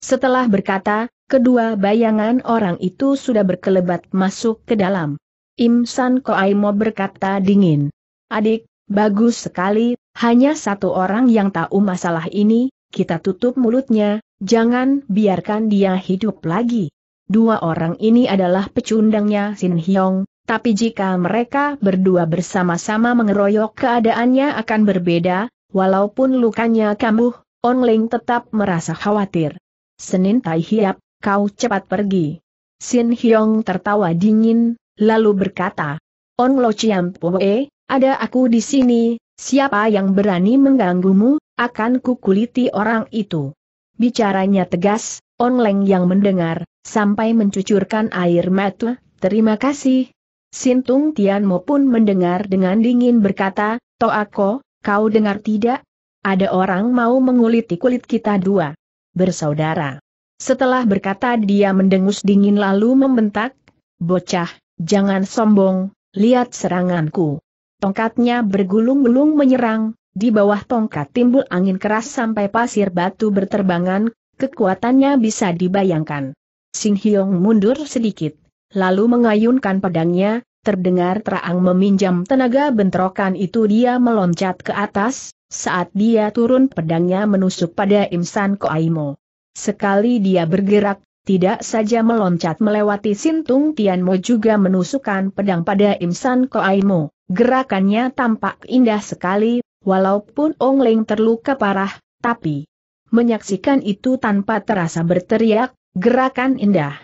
Setelah berkata, kedua bayangan orang itu sudah berkelebat masuk ke dalam. Im San Mo berkata dingin. Adik, bagus sekali, hanya satu orang yang tahu masalah ini, kita tutup mulutnya, jangan biarkan dia hidup lagi. Dua orang ini adalah pecundangnya Sin Hyong, tapi jika mereka berdua bersama-sama mengeroyok keadaannya akan berbeda, walaupun lukanya kambuh, Ong Ling tetap merasa khawatir. Senin Tai Hiap, kau cepat pergi. Sin Hyong tertawa dingin, lalu berkata, On Lo Chiam Poe, ada aku di sini, siapa yang berani mengganggumu, akan kukuliti orang itu. Bicaranya tegas, On Leng yang mendengar, sampai mencucurkan air mata, terima kasih, Sintung Tianmo pun mendengar dengan dingin berkata, Toako, kau dengar tidak? Ada orang mau menguliti kulit kita dua. Bersaudara. Setelah berkata dia mendengus dingin lalu membentak, Bocah, jangan sombong, lihat seranganku. Tongkatnya bergulung-gulung menyerang, di bawah tongkat timbul angin keras sampai pasir batu berterbangan, kekuatannya bisa dibayangkan. Sing Hyong mundur sedikit lalu mengayunkan pedangnya, terdengar terang meminjam tenaga bentrokan itu dia meloncat ke atas, saat dia turun pedangnya menusuk pada Imsan Koaimo. Sekali dia bergerak, tidak saja meloncat melewati Sintung Tianmo juga menusukkan pedang pada Imsan Koaimo. Gerakannya tampak indah sekali, walaupun Ong Leng terluka parah, tapi menyaksikan itu tanpa terasa berteriak, gerakan indah.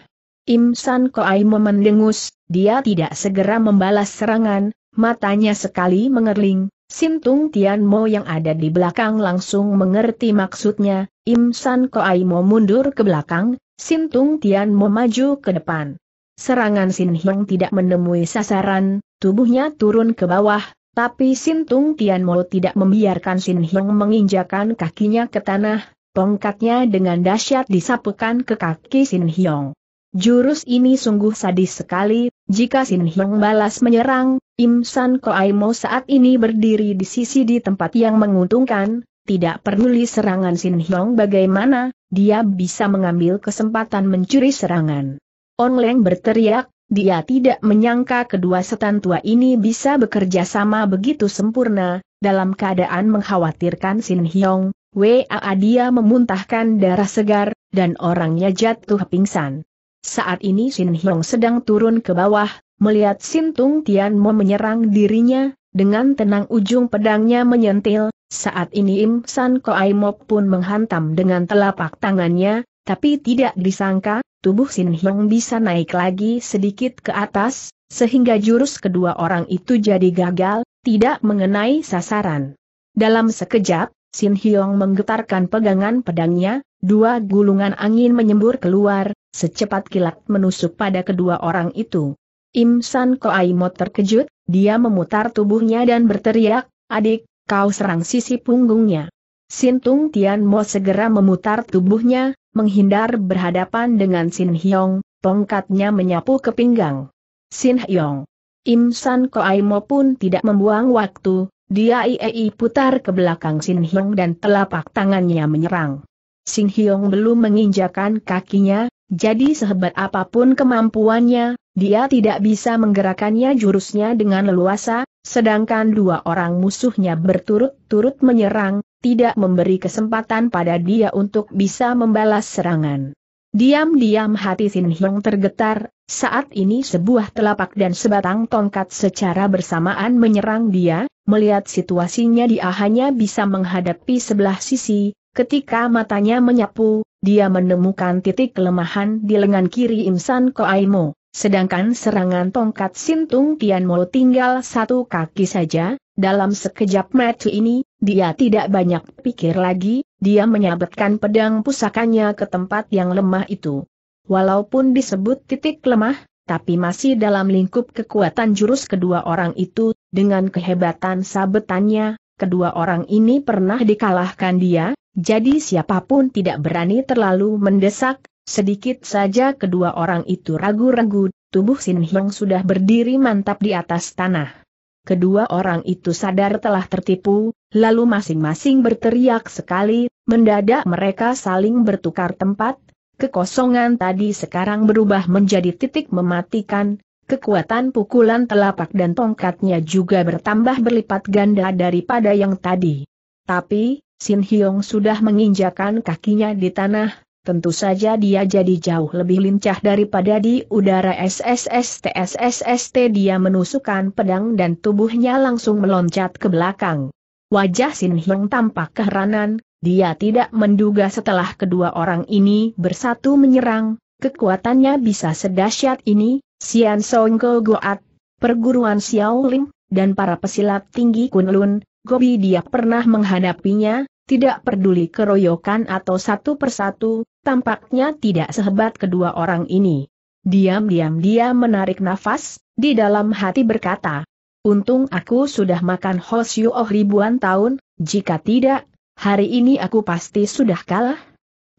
Im San Koai mendengus, dia tidak segera membalas serangan, matanya sekali mengerling, Sintung Tianmo yang ada di belakang langsung mengerti maksudnya, Im San Koai mundur ke belakang, Sintung Tianmo maju ke depan. Serangan Sin Hiong tidak menemui sasaran, tubuhnya turun ke bawah, tapi Sintung Tianmo tidak membiarkan Sin Hiong menginjakan kakinya ke tanah, tongkatnya dengan dahsyat disapukan ke kaki Sin Hiong. Jurus ini sungguh sadis sekali, jika Sin Hyung balas menyerang, Im San Koaimo saat ini berdiri di sisi di tempat yang menguntungkan, tidak peduli serangan Sin Hyung bagaimana, dia bisa mengambil kesempatan mencuri serangan. On Leng berteriak, dia tidak menyangka kedua setan tua ini bisa bekerja sama begitu sempurna, dalam keadaan mengkhawatirkan Sin Hyong, WAA dia memuntahkan darah segar, dan orangnya jatuh pingsan. Saat ini Sin Hyong sedang turun ke bawah, melihat Sin Tung Tian Mo menyerang dirinya, dengan tenang ujung pedangnya menyentil, saat ini Im San Koai Mo pun menghantam dengan telapak tangannya, tapi tidak disangka, tubuh Sin Hyong bisa naik lagi sedikit ke atas, sehingga jurus kedua orang itu jadi gagal, tidak mengenai sasaran. Dalam sekejap, Sin Hyong menggetarkan pegangan pedangnya, dua gulungan angin menyembur keluar, secepat kilat menusuk pada kedua orang itu. Im San Koaimo terkejut, dia memutar tubuhnya dan berteriak, adik, kau serang sisi punggungnya. Sintung Mo segera memutar tubuhnya, menghindar berhadapan dengan Sin Hyong, tongkatnya menyapu ke pinggang. Sin Hyong. Im San Koaimo pun tidak membuang waktu, dia iei putar ke belakang Sin Hyong dan telapak tangannya menyerang. Sin Hyong belum menginjakan kakinya, jadi sehebat apapun kemampuannya, dia tidak bisa menggerakkannya jurusnya dengan leluasa, sedangkan dua orang musuhnya berturut-turut menyerang, tidak memberi kesempatan pada dia untuk bisa membalas serangan. Diam-diam hati Sin Hyung tergetar, saat ini sebuah telapak dan sebatang tongkat secara bersamaan menyerang dia, melihat situasinya dia hanya bisa menghadapi sebelah sisi, ketika matanya menyapu, dia menemukan titik kelemahan di lengan kiri Imsan Koaimo, sedangkan serangan tongkat Sintung Tianmo tinggal satu kaki saja, dalam sekejap mata ini, dia tidak banyak pikir lagi, dia menyabetkan pedang pusakanya ke tempat yang lemah itu. Walaupun disebut titik lemah, tapi masih dalam lingkup kekuatan jurus kedua orang itu, dengan kehebatan sabetannya, kedua orang ini pernah dikalahkan dia, jadi siapapun tidak berani terlalu mendesak, sedikit saja kedua orang itu ragu-ragu, tubuh Sin Hyong sudah berdiri mantap di atas tanah. Kedua orang itu sadar telah tertipu, lalu masing-masing berteriak sekali, mendadak mereka saling bertukar tempat, kekosongan tadi sekarang berubah menjadi titik mematikan, kekuatan pukulan telapak dan tongkatnya juga bertambah berlipat ganda daripada yang tadi. Tapi, Sin Hyong sudah menginjakan kakinya di tanah, tentu saja dia jadi jauh lebih lincah daripada di udara SSSTSSST dia menusukkan pedang dan tubuhnya langsung meloncat ke belakang. Wajah Sin Hyong tampak keheranan, dia tidak menduga setelah kedua orang ini bersatu menyerang, Kekuatannya bisa sedahsyat ini, Xian Song Go Goat, perguruan Xiaoling, dan para pesilat tinggi Kunlun, Gobi dia pernah menghadapinya, tidak peduli keroyokan atau satu persatu, tampaknya tidak sehebat kedua orang ini. Diam-diam dia menarik nafas, di dalam hati berkata, Untung aku sudah makan Hoshio oh ribuan tahun, jika tidak, hari ini aku pasti sudah kalah.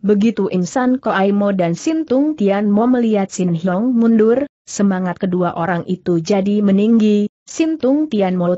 Begitu Insan Koaimo dan Sintung Tian Mo melihat Sin Hiong mundur, semangat kedua orang itu jadi meninggi, Sintung Tian Mo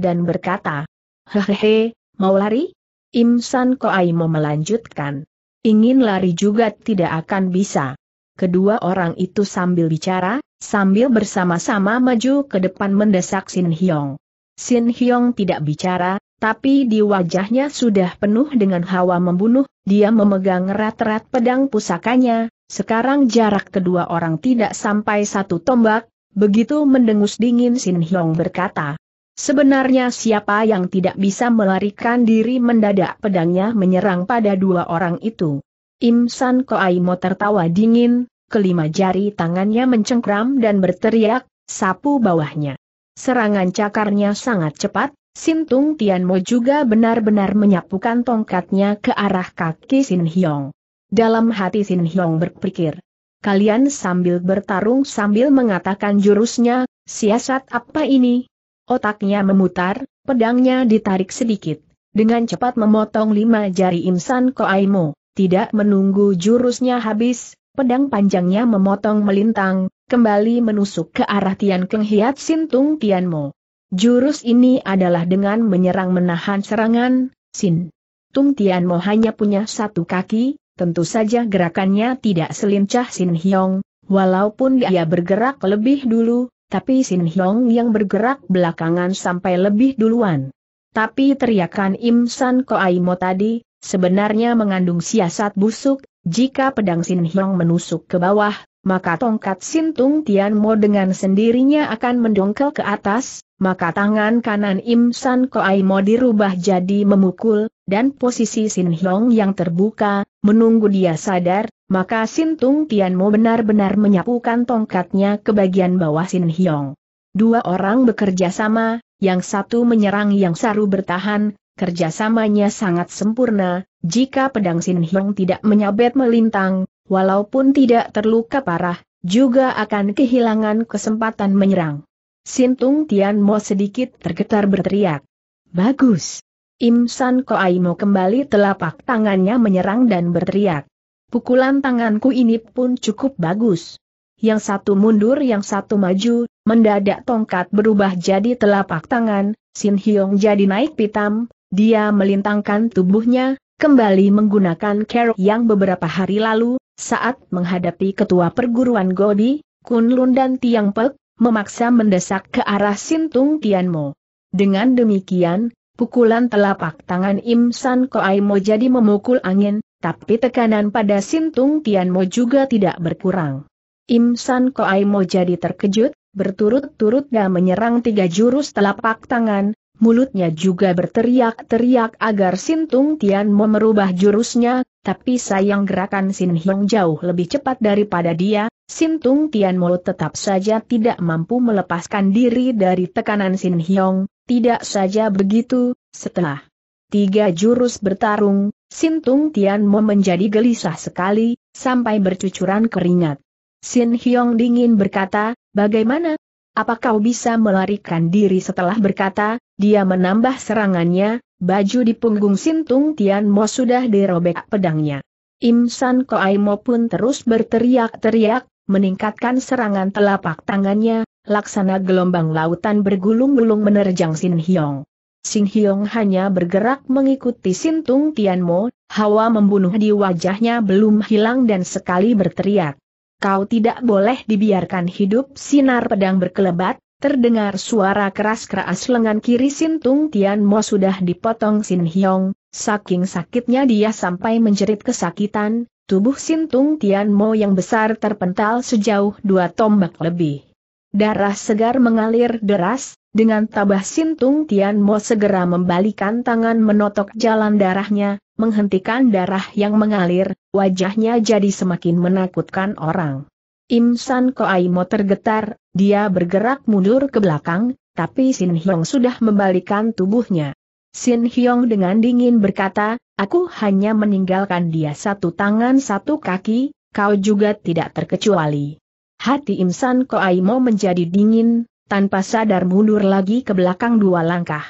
dan berkata, Hehehe, mau lari? Insan Koaimo melanjutkan. Ingin lari juga tidak akan bisa. Kedua orang itu sambil bicara, sambil bersama-sama maju ke depan mendesak Sin Hiong. Sin Hiong tidak bicara, tapi di wajahnya sudah penuh dengan hawa membunuh, dia memegang erat-erat pedang pusakanya, sekarang jarak kedua orang tidak sampai satu tombak, begitu mendengus dingin Sin Hyong berkata. Sebenarnya siapa yang tidak bisa melarikan diri mendadak pedangnya menyerang pada dua orang itu. Im San Koaimo tertawa dingin, kelima jari tangannya mencengkram dan berteriak, sapu bawahnya. Serangan cakarnya sangat cepat, Sintung Tianmo juga benar-benar menyapukan tongkatnya ke arah kaki Sin Hyong. Dalam hati Sin Hyong berpikir, kalian sambil bertarung sambil mengatakan jurusnya, siasat apa ini? Otaknya memutar, pedangnya ditarik sedikit, dengan cepat memotong lima jari insan Koaimo, tidak menunggu jurusnya habis, pedang panjangnya memotong melintang, kembali menusuk ke arah Tian Keng Hiat Sintung Tianmo. Jurus ini adalah dengan menyerang menahan serangan, Sin. Tung Tian Mo hanya punya satu kaki, tentu saja gerakannya tidak selincah Sin Hyong, walaupun dia bergerak lebih dulu, tapi Sin Hyong yang bergerak belakangan sampai lebih duluan. Tapi teriakan Im San Ko Mo tadi, sebenarnya mengandung siasat busuk, jika pedang Sin Hyong menusuk ke bawah, maka tongkat Sin Tung Tian Mo dengan sendirinya akan mendongkel ke atas, maka tangan kanan Im San Koai Mo dirubah jadi memukul, dan posisi Sin Hiong yang terbuka, menunggu dia sadar, maka Sin Tung Tian Mo benar-benar menyapukan tongkatnya ke bagian bawah Sin Hiong. Dua orang bekerja sama, yang satu menyerang yang saru bertahan, kerjasamanya sangat sempurna, jika pedang Sin Hiong tidak menyabet melintang, walaupun tidak terluka parah, juga akan kehilangan kesempatan menyerang. Sintung Tian Mo sedikit tergetar berteriak. Bagus. Im San Ko Koaimo kembali telapak tangannya menyerang dan berteriak. Pukulan tanganku ini pun cukup bagus. Yang satu mundur yang satu maju, mendadak tongkat berubah jadi telapak tangan, Sin Hyong jadi naik pitam, dia melintangkan tubuhnya, kembali menggunakan care yang beberapa hari lalu, saat menghadapi ketua perguruan Godi, Lun dan Tiang Pek, memaksa mendesak ke arah Sintung Tianmo. Dengan demikian, pukulan telapak tangan Im San Koai Mo jadi memukul angin, tapi tekanan pada Sintung Tianmo juga tidak berkurang. Im San Koai Mo jadi terkejut, berturut-turut dan menyerang tiga jurus telapak tangan, mulutnya juga berteriak-teriak agar Sintung Tianmo merubah jurusnya, tapi sayang gerakan Sin Hiong jauh lebih cepat daripada dia, Sintung Tianmo tetap saja tidak mampu melepaskan diri dari tekanan Sin Hyong, tidak saja begitu, setelah tiga jurus bertarung, Sintung Tianmo menjadi gelisah sekali, sampai bercucuran keringat. Sin Hyong dingin berkata, bagaimana? Apa kau bisa melarikan diri setelah berkata, dia menambah serangannya, baju di punggung Sintung Tianmo sudah dirobek pedangnya. Im San Koaimo pun terus berteriak-teriak, meningkatkan serangan telapak tangannya, laksana gelombang lautan bergulung-gulung menerjang Sin Hyong. Sin Hyong hanya bergerak mengikuti Sin Tung Mo. hawa membunuh di wajahnya belum hilang dan sekali berteriak. Kau tidak boleh dibiarkan hidup sinar pedang berkelebat, terdengar suara keras-keras lengan kiri Sin Tung Mo sudah dipotong Sin Hyong, saking sakitnya dia sampai menjerit kesakitan, Tubuh Sintung Tian Mo yang besar terpental sejauh dua tombak lebih. Darah segar mengalir deras, dengan tabah Sintung Tian Mo segera membalikan tangan menotok jalan darahnya, menghentikan darah yang mengalir, wajahnya jadi semakin menakutkan orang. Im San Mo tergetar, dia bergerak mundur ke belakang, tapi Sin Hiong sudah membalikan tubuhnya. Sin Hyong dengan dingin berkata, aku hanya meninggalkan dia satu tangan satu kaki, kau juga tidak terkecuali. Hati Imsan Koai mau menjadi dingin, tanpa sadar mundur lagi ke belakang dua langkah.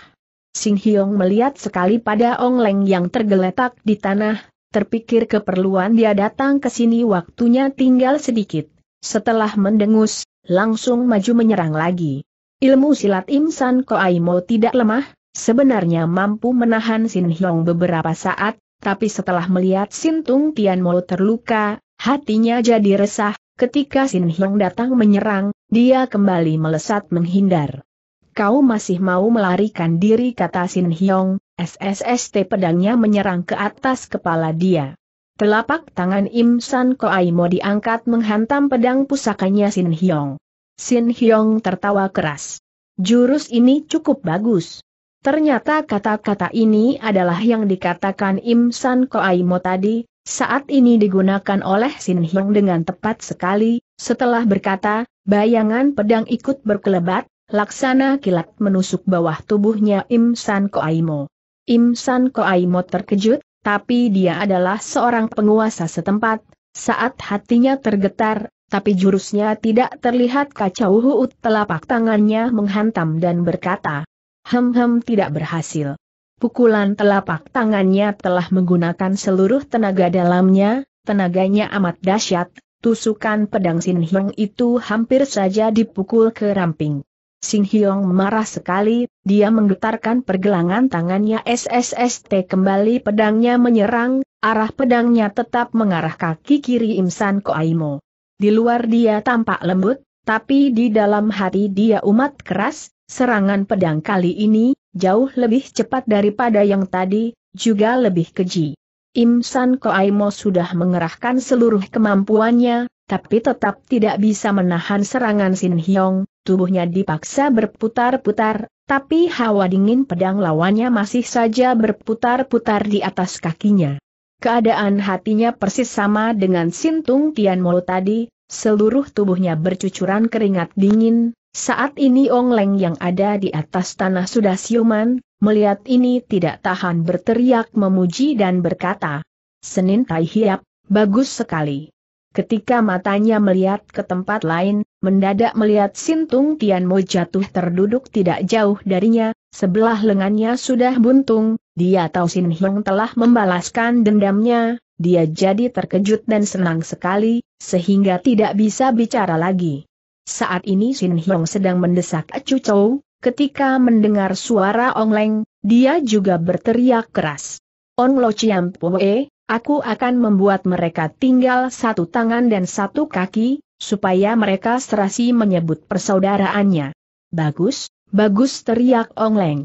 Sin Hyong melihat sekali pada Ong Leng yang tergeletak di tanah, terpikir keperluan dia datang ke sini waktunya tinggal sedikit. Setelah mendengus, langsung maju menyerang lagi. Ilmu silat Imsan Koai mau tidak lemah, Sebenarnya mampu menahan Sin Hyong beberapa saat, tapi setelah melihat Sin Tung Tian Mo terluka, hatinya jadi resah, ketika Sin Hyong datang menyerang, dia kembali melesat menghindar. Kau masih mau melarikan diri kata Sin Hiong, SSST pedangnya menyerang ke atas kepala dia. Telapak tangan Im San Koai Mo diangkat menghantam pedang pusakanya Sin Hyong. Sin Hyong tertawa keras. Jurus ini cukup bagus. Ternyata kata-kata ini adalah yang dikatakan Im San Koaimo tadi, saat ini digunakan oleh Sin Hyung dengan tepat sekali, setelah berkata, bayangan pedang ikut berkelebat, laksana kilat menusuk bawah tubuhnya Im San Koaimo. Im San Koaimo terkejut, tapi dia adalah seorang penguasa setempat, saat hatinya tergetar, tapi jurusnya tidak terlihat kacau huut telapak tangannya menghantam dan berkata, Hem-hem tidak berhasil. Pukulan telapak tangannya telah menggunakan seluruh tenaga dalamnya, tenaganya amat dahsyat, tusukan pedang Sin Hyong itu hampir saja dipukul ke ramping. Sin Hyong marah sekali, dia menggetarkan pergelangan tangannya SSST kembali pedangnya menyerang, arah pedangnya tetap mengarah kaki kiri Imsan Koaimo. Di luar dia tampak lembut, tapi di dalam hati dia umat keras, Serangan pedang kali ini, jauh lebih cepat daripada yang tadi, juga lebih keji. Im San Koaimo sudah mengerahkan seluruh kemampuannya, tapi tetap tidak bisa menahan serangan Sin Hyong, tubuhnya dipaksa berputar-putar, tapi hawa dingin pedang lawannya masih saja berputar-putar di atas kakinya. Keadaan hatinya persis sama dengan Sin Sintung Tianmo tadi, seluruh tubuhnya bercucuran keringat dingin, saat ini Ong Leng yang ada di atas tanah sudah siuman, melihat ini tidak tahan berteriak memuji dan berkata, Senin Tai Hiap, bagus sekali. Ketika matanya melihat ke tempat lain, mendadak melihat Sintung tian mo jatuh terduduk tidak jauh darinya, sebelah lengannya sudah buntung, dia tahu Sin Hiong telah membalaskan dendamnya, dia jadi terkejut dan senang sekali, sehingga tidak bisa bicara lagi. Saat ini Shin Hyong sedang mendesak Chu Chou, ketika mendengar suara Ong Leng, dia juga berteriak keras. Ong Lo Chiam Poe, aku akan membuat mereka tinggal satu tangan dan satu kaki, supaya mereka serasi menyebut persaudaraannya. Bagus, bagus teriak Ong Leng.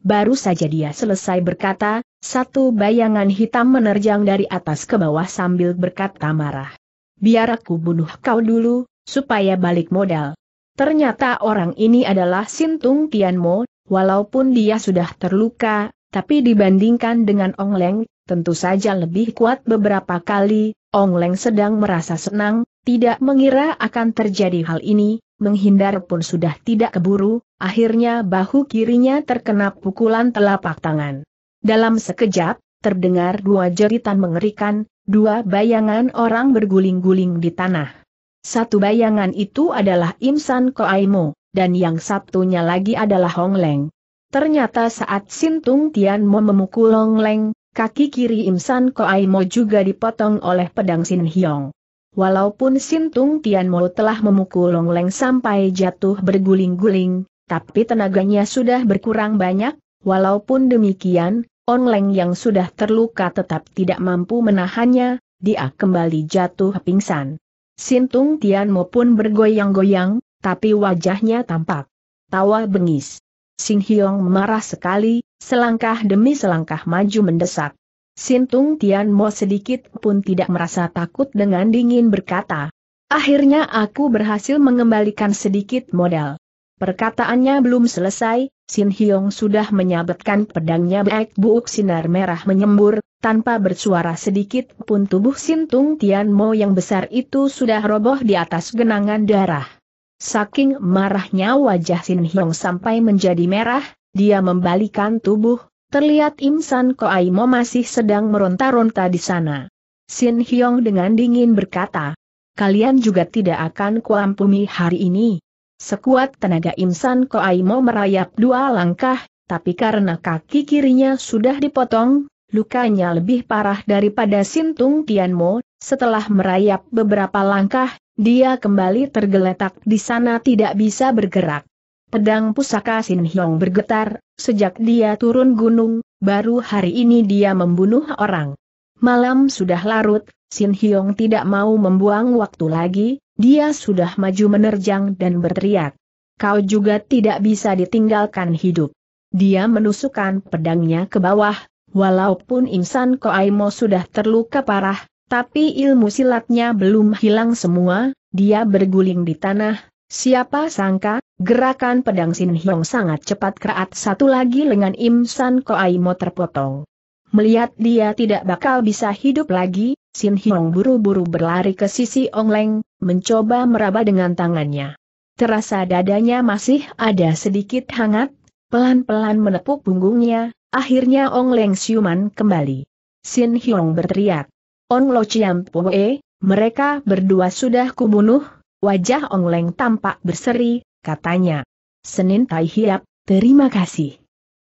Baru saja dia selesai berkata, satu bayangan hitam menerjang dari atas ke bawah sambil berkata marah. Biar aku bunuh kau dulu, supaya balik modal. Ternyata orang ini adalah Sintung Tianmo, walaupun dia sudah terluka, tapi dibandingkan dengan Ong Leng, tentu saja lebih kuat beberapa kali, Ong Leng sedang merasa senang, tidak mengira akan terjadi hal ini, menghindar pun sudah tidak keburu, akhirnya bahu kirinya terkena pukulan telapak tangan. Dalam sekejap, terdengar dua jeritan mengerikan, dua bayangan orang berguling-guling di tanah. Satu bayangan itu adalah Imsan Koaimo, dan yang satunya lagi adalah Hong Leng. Ternyata saat Sintung Tianmo memukul Hong Leng, kaki kiri Imsan Koaimo juga dipotong oleh pedang Sin Hyong. Walaupun Sintung Tianmo telah memukul Hong Leng sampai jatuh berguling-guling, tapi tenaganya sudah berkurang banyak, walaupun demikian, Hong Leng yang sudah terluka tetap tidak mampu menahannya, dia kembali jatuh pingsan. Sintung Tianmo pun bergoyang-goyang, tapi wajahnya tampak. Tawa bengis. Sing Hyong marah sekali, selangkah demi selangkah maju mendesak. Sintung Tianmo sedikit pun tidak merasa takut dengan dingin berkata. Akhirnya aku berhasil mengembalikan sedikit modal. Perkataannya belum selesai, Sin Hyong sudah menyabetkan pedangnya baik Buuk sinar merah menyembur, tanpa bersuara sedikit pun tubuh Sin Tung Tian Mo yang besar itu sudah roboh di atas genangan darah. Saking marahnya wajah Sin Hyong sampai menjadi merah, dia membalikan tubuh, terlihat Im San Koai Mo masih sedang meronta-ronta di sana. Sin Hyong dengan dingin berkata, Kalian juga tidak akan kuampuni hari ini. Sekuat tenaga Imsan Koaimo merayap dua langkah, tapi karena kaki kirinya sudah dipotong, lukanya lebih parah daripada Sintung Tianmo, setelah merayap beberapa langkah, dia kembali tergeletak di sana tidak bisa bergerak. Pedang pusaka Sin Hyong bergetar, sejak dia turun gunung, baru hari ini dia membunuh orang. Malam sudah larut, Sin Hyong tidak mau membuang waktu lagi, dia sudah maju menerjang dan berteriak. Kau juga tidak bisa ditinggalkan hidup. Dia menusukkan pedangnya ke bawah, walaupun insan Koaimo sudah terluka parah, tapi ilmu silatnya belum hilang semua, dia berguling di tanah, siapa sangka, gerakan pedang Sin Hyong sangat cepat keraat satu lagi lengan Im Koaimo terpotong. Melihat dia tidak bakal bisa hidup lagi, Sin Hyong buru-buru berlari ke sisi Ong Leng, mencoba meraba dengan tangannya. Terasa dadanya masih ada sedikit hangat, pelan-pelan menepuk punggungnya, akhirnya Ong Leng siuman kembali. Sin Hyong berteriak. Ong Lo Chiam Poe, mereka berdua sudah kubunuh, wajah Ong Leng tampak berseri, katanya. Senin Tai Hiap, terima kasih.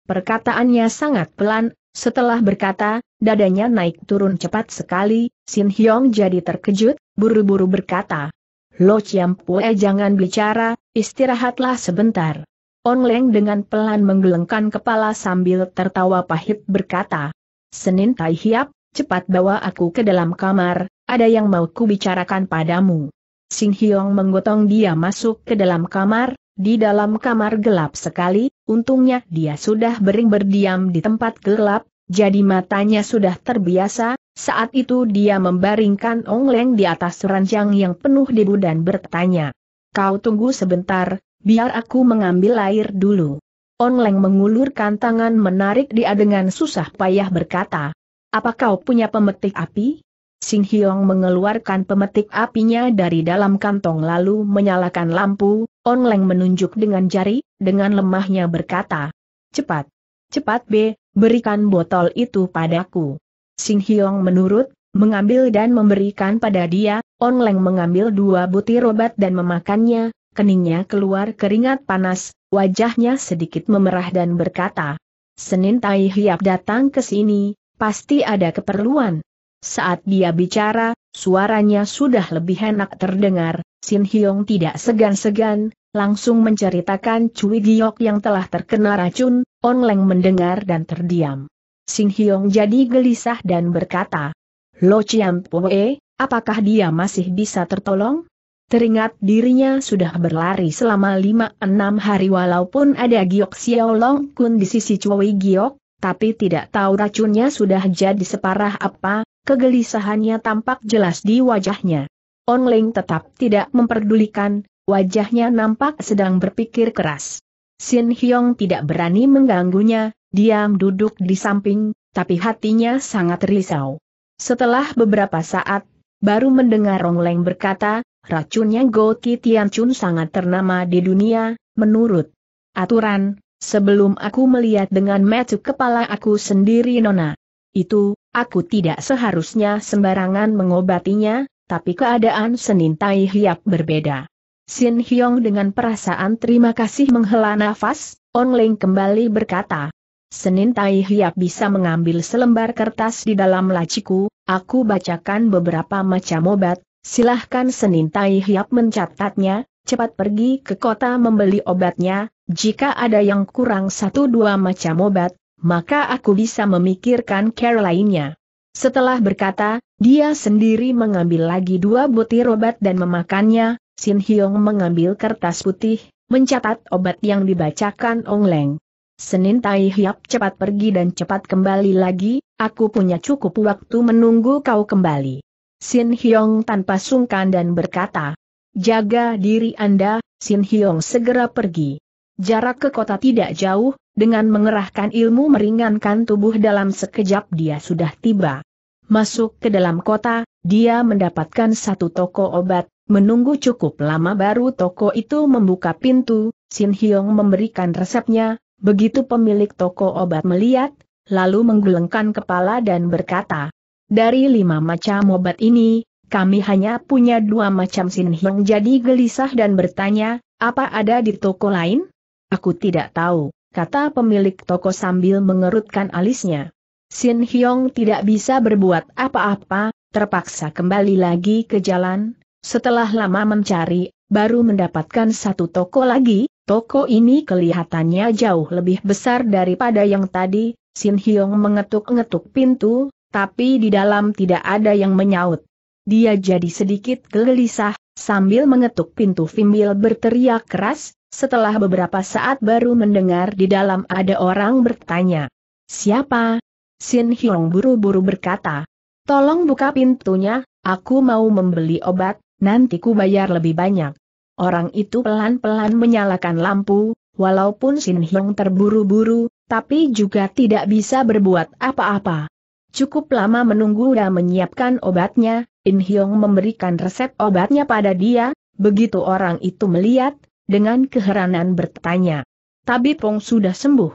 Perkataannya sangat pelan, setelah berkata, dadanya naik turun cepat sekali, Sin Hyong jadi terkejut, buru-buru berkata. Lo Chiam Pue jangan bicara, istirahatlah sebentar. Ong Leng dengan pelan menggelengkan kepala sambil tertawa pahit berkata. Senin Tai Hiap, cepat bawa aku ke dalam kamar, ada yang mau ku bicarakan padamu. Sin Hyong menggotong dia masuk ke dalam kamar, di dalam kamar gelap sekali, untungnya dia sudah bering berdiam di tempat gelap, jadi matanya sudah terbiasa, saat itu dia membaringkan Leng di atas ranjang yang penuh debu dan bertanya. Kau tunggu sebentar, biar aku mengambil air dulu. Leng mengulurkan tangan menarik dia dengan susah payah berkata. Apa kau punya pemetik api? Sing Hyong mengeluarkan pemetik apinya dari dalam kantong lalu menyalakan lampu, On Leng menunjuk dengan jari, dengan lemahnya berkata, Cepat, cepat B, berikan botol itu padaku. Sing Hyong menurut, mengambil dan memberikan pada dia, On Leng mengambil dua butir obat dan memakannya, keningnya keluar keringat panas, wajahnya sedikit memerah dan berkata, Senin Tai Hiap datang ke sini, pasti ada keperluan. Saat dia bicara, suaranya sudah lebih enak terdengar, Sin Hyong tidak segan-segan, langsung menceritakan Cui Giok yang telah terkena racun, On Leng mendengar dan terdiam. Sin Hyong jadi gelisah dan berkata, Lo Chiam Poe, apakah dia masih bisa tertolong? Teringat dirinya sudah berlari selama lima enam hari walaupun ada Giok Xiao Long Kun di sisi Cui Giok, tapi tidak tahu racunnya sudah jadi separah apa, Kegelisahannya tampak jelas di wajahnya. Leng tetap tidak memperdulikan, wajahnya nampak sedang berpikir keras. Sin Hyong tidak berani mengganggunya, diam duduk di samping, tapi hatinya sangat risau. Setelah beberapa saat, baru mendengar Leng berkata, racunnya Go Ki Tian Chun sangat ternama di dunia, menurut aturan, sebelum aku melihat dengan metu kepala aku sendiri Nona itu, aku tidak seharusnya sembarangan mengobatinya, tapi keadaan Senin Tai Hiap berbeda. Sin Hyong dengan perasaan terima kasih menghela nafas, Ong Ling kembali berkata, Senin Tai Hiap bisa mengambil selembar kertas di dalam laciku, aku bacakan beberapa macam obat, silahkan Senin Tai Hiap mencatatnya, cepat pergi ke kota membeli obatnya, jika ada yang kurang satu dua macam obat, maka aku bisa memikirkan care lainnya. Setelah berkata, dia sendiri mengambil lagi dua butir obat dan memakannya, Sin Hyong mengambil kertas putih, mencatat obat yang dibacakan Ong Leng. Senin Tai Hiap cepat pergi dan cepat kembali lagi, aku punya cukup waktu menunggu kau kembali. Sin Hyong tanpa sungkan dan berkata, Jaga diri Anda, Sin Hyong segera pergi. Jarak ke kota tidak jauh, dengan mengerahkan ilmu meringankan tubuh dalam sekejap dia sudah tiba. Masuk ke dalam kota, dia mendapatkan satu toko obat, menunggu cukup lama baru toko itu membuka pintu, Sin Hyong memberikan resepnya, begitu pemilik toko obat melihat, lalu menggelengkan kepala dan berkata, dari lima macam obat ini, kami hanya punya dua macam Sin Hyong jadi gelisah dan bertanya, apa ada di toko lain? Aku tidak tahu, kata pemilik toko sambil mengerutkan alisnya. Sin Hyong tidak bisa berbuat apa-apa, terpaksa kembali lagi ke jalan, setelah lama mencari, baru mendapatkan satu toko lagi, toko ini kelihatannya jauh lebih besar daripada yang tadi, Sin Hyong mengetuk-ngetuk pintu, tapi di dalam tidak ada yang menyaut. Dia jadi sedikit gelisah, sambil mengetuk pintu Fimbil berteriak keras, setelah beberapa saat baru mendengar di dalam ada orang bertanya. Siapa? Sin Hyong buru-buru berkata. Tolong buka pintunya, aku mau membeli obat, nanti ku bayar lebih banyak. Orang itu pelan-pelan menyalakan lampu, walaupun Sin Hyong terburu-buru, tapi juga tidak bisa berbuat apa-apa. Cukup lama menunggu dan menyiapkan obatnya, In Hyong memberikan resep obatnya pada dia, begitu orang itu melihat, dengan keheranan bertanya. Tapi Pong sudah sembuh.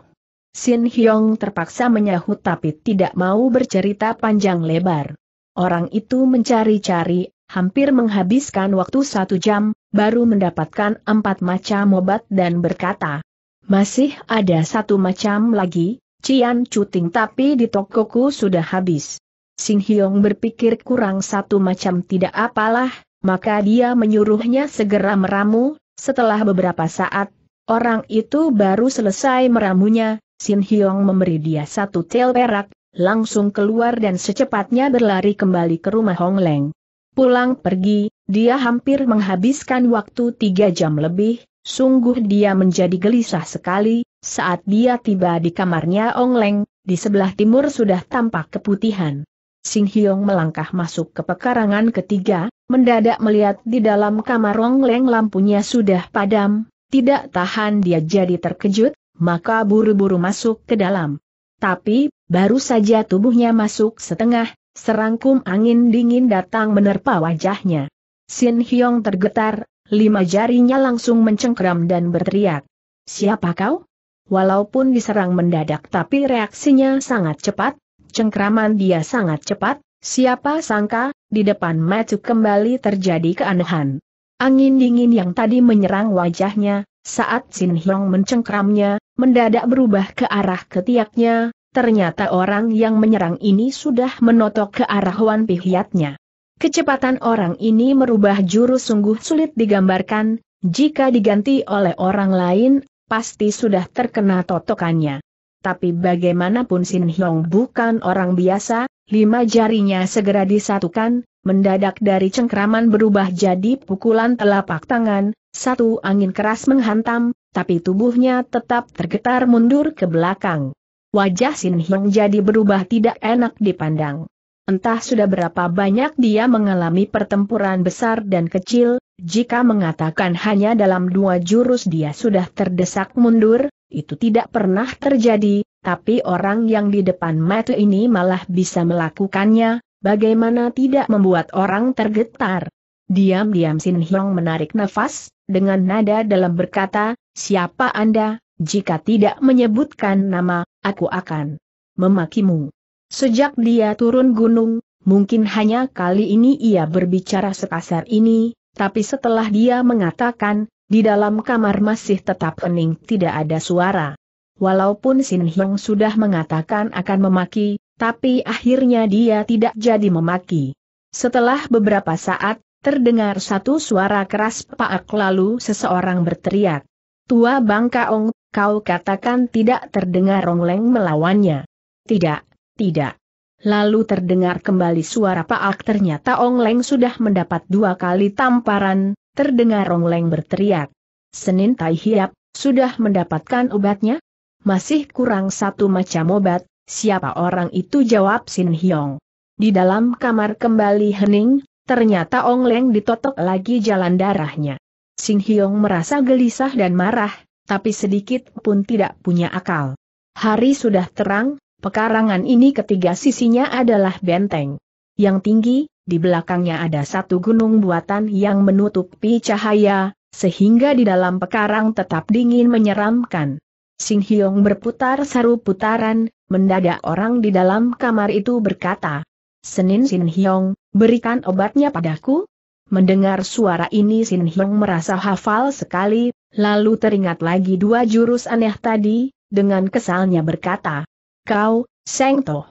Sin Hyong terpaksa menyahut tapi tidak mau bercerita panjang lebar. Orang itu mencari-cari, hampir menghabiskan waktu satu jam, baru mendapatkan empat macam obat dan berkata, masih ada satu macam lagi, Cian Cuting tapi di tokoku sudah habis. Sin Hyong berpikir kurang satu macam tidak apalah, maka dia menyuruhnya segera meramu setelah beberapa saat, orang itu baru selesai meramunya, Sin Hyong memberi dia satu tel perak, langsung keluar dan secepatnya berlari kembali ke rumah Hong Leng. Pulang pergi, dia hampir menghabiskan waktu tiga jam lebih, sungguh dia menjadi gelisah sekali, saat dia tiba di kamarnya Hong Leng, di sebelah timur sudah tampak keputihan. Sing Hyong melangkah masuk ke pekarangan ketiga, mendadak melihat di dalam kamar Rong Leng lampunya sudah padam, tidak tahan dia jadi terkejut, maka buru-buru masuk ke dalam. Tapi, baru saja tubuhnya masuk setengah, serangkum angin dingin datang menerpa wajahnya. Sin Hyong tergetar, lima jarinya langsung mencengkram dan berteriak. Siapa kau? Walaupun diserang mendadak tapi reaksinya sangat cepat, cengkraman dia sangat cepat, siapa sangka, di depan Matu kembali terjadi keanehan. Angin dingin yang tadi menyerang wajahnya, saat Sin Hyong mencengkramnya, mendadak berubah ke arah ketiaknya, ternyata orang yang menyerang ini sudah menotok ke arah Wan Pihiatnya. Kecepatan orang ini merubah jurus sungguh sulit digambarkan, jika diganti oleh orang lain, pasti sudah terkena totokannya tapi bagaimanapun Sin Hyong bukan orang biasa, lima jarinya segera disatukan, mendadak dari cengkraman berubah jadi pukulan telapak tangan, satu angin keras menghantam, tapi tubuhnya tetap tergetar mundur ke belakang. Wajah Sin Hyong jadi berubah tidak enak dipandang. Entah sudah berapa banyak dia mengalami pertempuran besar dan kecil, jika mengatakan hanya dalam dua jurus dia sudah terdesak mundur, itu tidak pernah terjadi, tapi orang yang di depan mata ini malah bisa melakukannya, bagaimana tidak membuat orang tergetar. Diam-diam Sin Hyong menarik nafas, dengan nada dalam berkata, siapa Anda, jika tidak menyebutkan nama, aku akan memakimu. Sejak dia turun gunung, mungkin hanya kali ini ia berbicara sekasar ini, tapi setelah dia mengatakan, di dalam kamar masih tetap hening tidak ada suara. Walaupun Sin Hyung sudah mengatakan akan memaki, tapi akhirnya dia tidak jadi memaki. Setelah beberapa saat, terdengar satu suara keras paak lalu seseorang berteriak. Tua Bangkaong, kau katakan tidak terdengar Rongleng melawannya. Tidak, tidak. Lalu terdengar kembali suara Paak ternyata Ong Leng sudah mendapat dua kali tamparan, terdengar Rongleng berteriak. Senin Tai Hiap, sudah mendapatkan obatnya? Masih kurang satu macam obat, siapa orang itu jawab Sin Hyong. Di dalam kamar kembali hening, ternyata Ong Leng ditotok lagi jalan darahnya. Sin Hyong merasa gelisah dan marah, tapi sedikit pun tidak punya akal. Hari sudah terang, pekarangan ini ketiga sisinya adalah benteng. Yang tinggi, di belakangnya ada satu gunung buatan yang menutupi cahaya, sehingga di dalam pekarang tetap dingin menyeramkan. Sing Hyong berputar saru putaran, mendadak orang di dalam kamar itu berkata, Senin Sin Hyong, berikan obatnya padaku? Mendengar suara ini Sin Hyong merasa hafal sekali, lalu teringat lagi dua jurus aneh tadi, dengan kesalnya berkata, Kau, Seng Toh.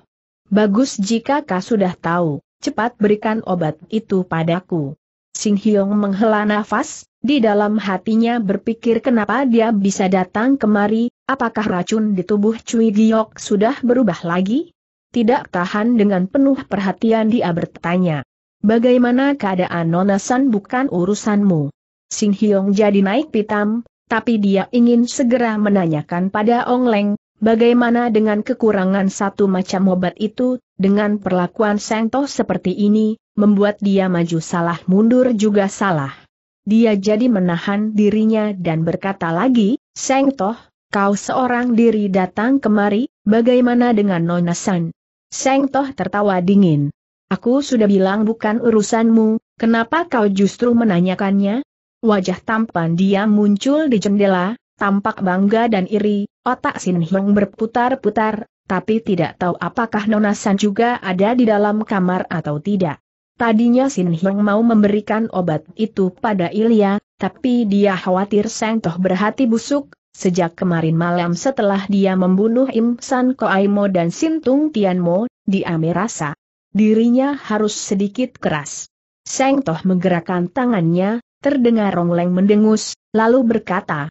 Bagus jika kau sudah tahu cepat berikan obat itu padaku. Sing Hyong menghela nafas, di dalam hatinya berpikir kenapa dia bisa datang kemari, apakah racun di tubuh Cui Giok sudah berubah lagi? Tidak tahan dengan penuh perhatian dia bertanya. Bagaimana keadaan Nonasan bukan urusanmu? Sing Hyong jadi naik pitam, tapi dia ingin segera menanyakan pada Ong Leng, Bagaimana dengan kekurangan satu macam obat itu, dengan perlakuan Sengtoh seperti ini, membuat dia maju salah mundur juga salah. Dia jadi menahan dirinya dan berkata lagi, Sengtoh, kau seorang diri datang kemari, bagaimana dengan Nona San? Sengtoh tertawa dingin. Aku sudah bilang bukan urusanmu, kenapa kau justru menanyakannya? Wajah tampan dia muncul di jendela, Tampak bangga dan iri, otak Sin Hong berputar-putar, tapi tidak tahu apakah Nona San juga ada di dalam kamar atau tidak. Tadinya Sin Hong mau memberikan obat itu pada Ilya, tapi dia khawatir Seng Toh berhati busuk, sejak kemarin malam setelah dia membunuh Im San Mo dan Sintung Mo, dia merasa dirinya harus sedikit keras. Seng Toh menggerakkan tangannya, terdengar rongleng mendengus, lalu berkata,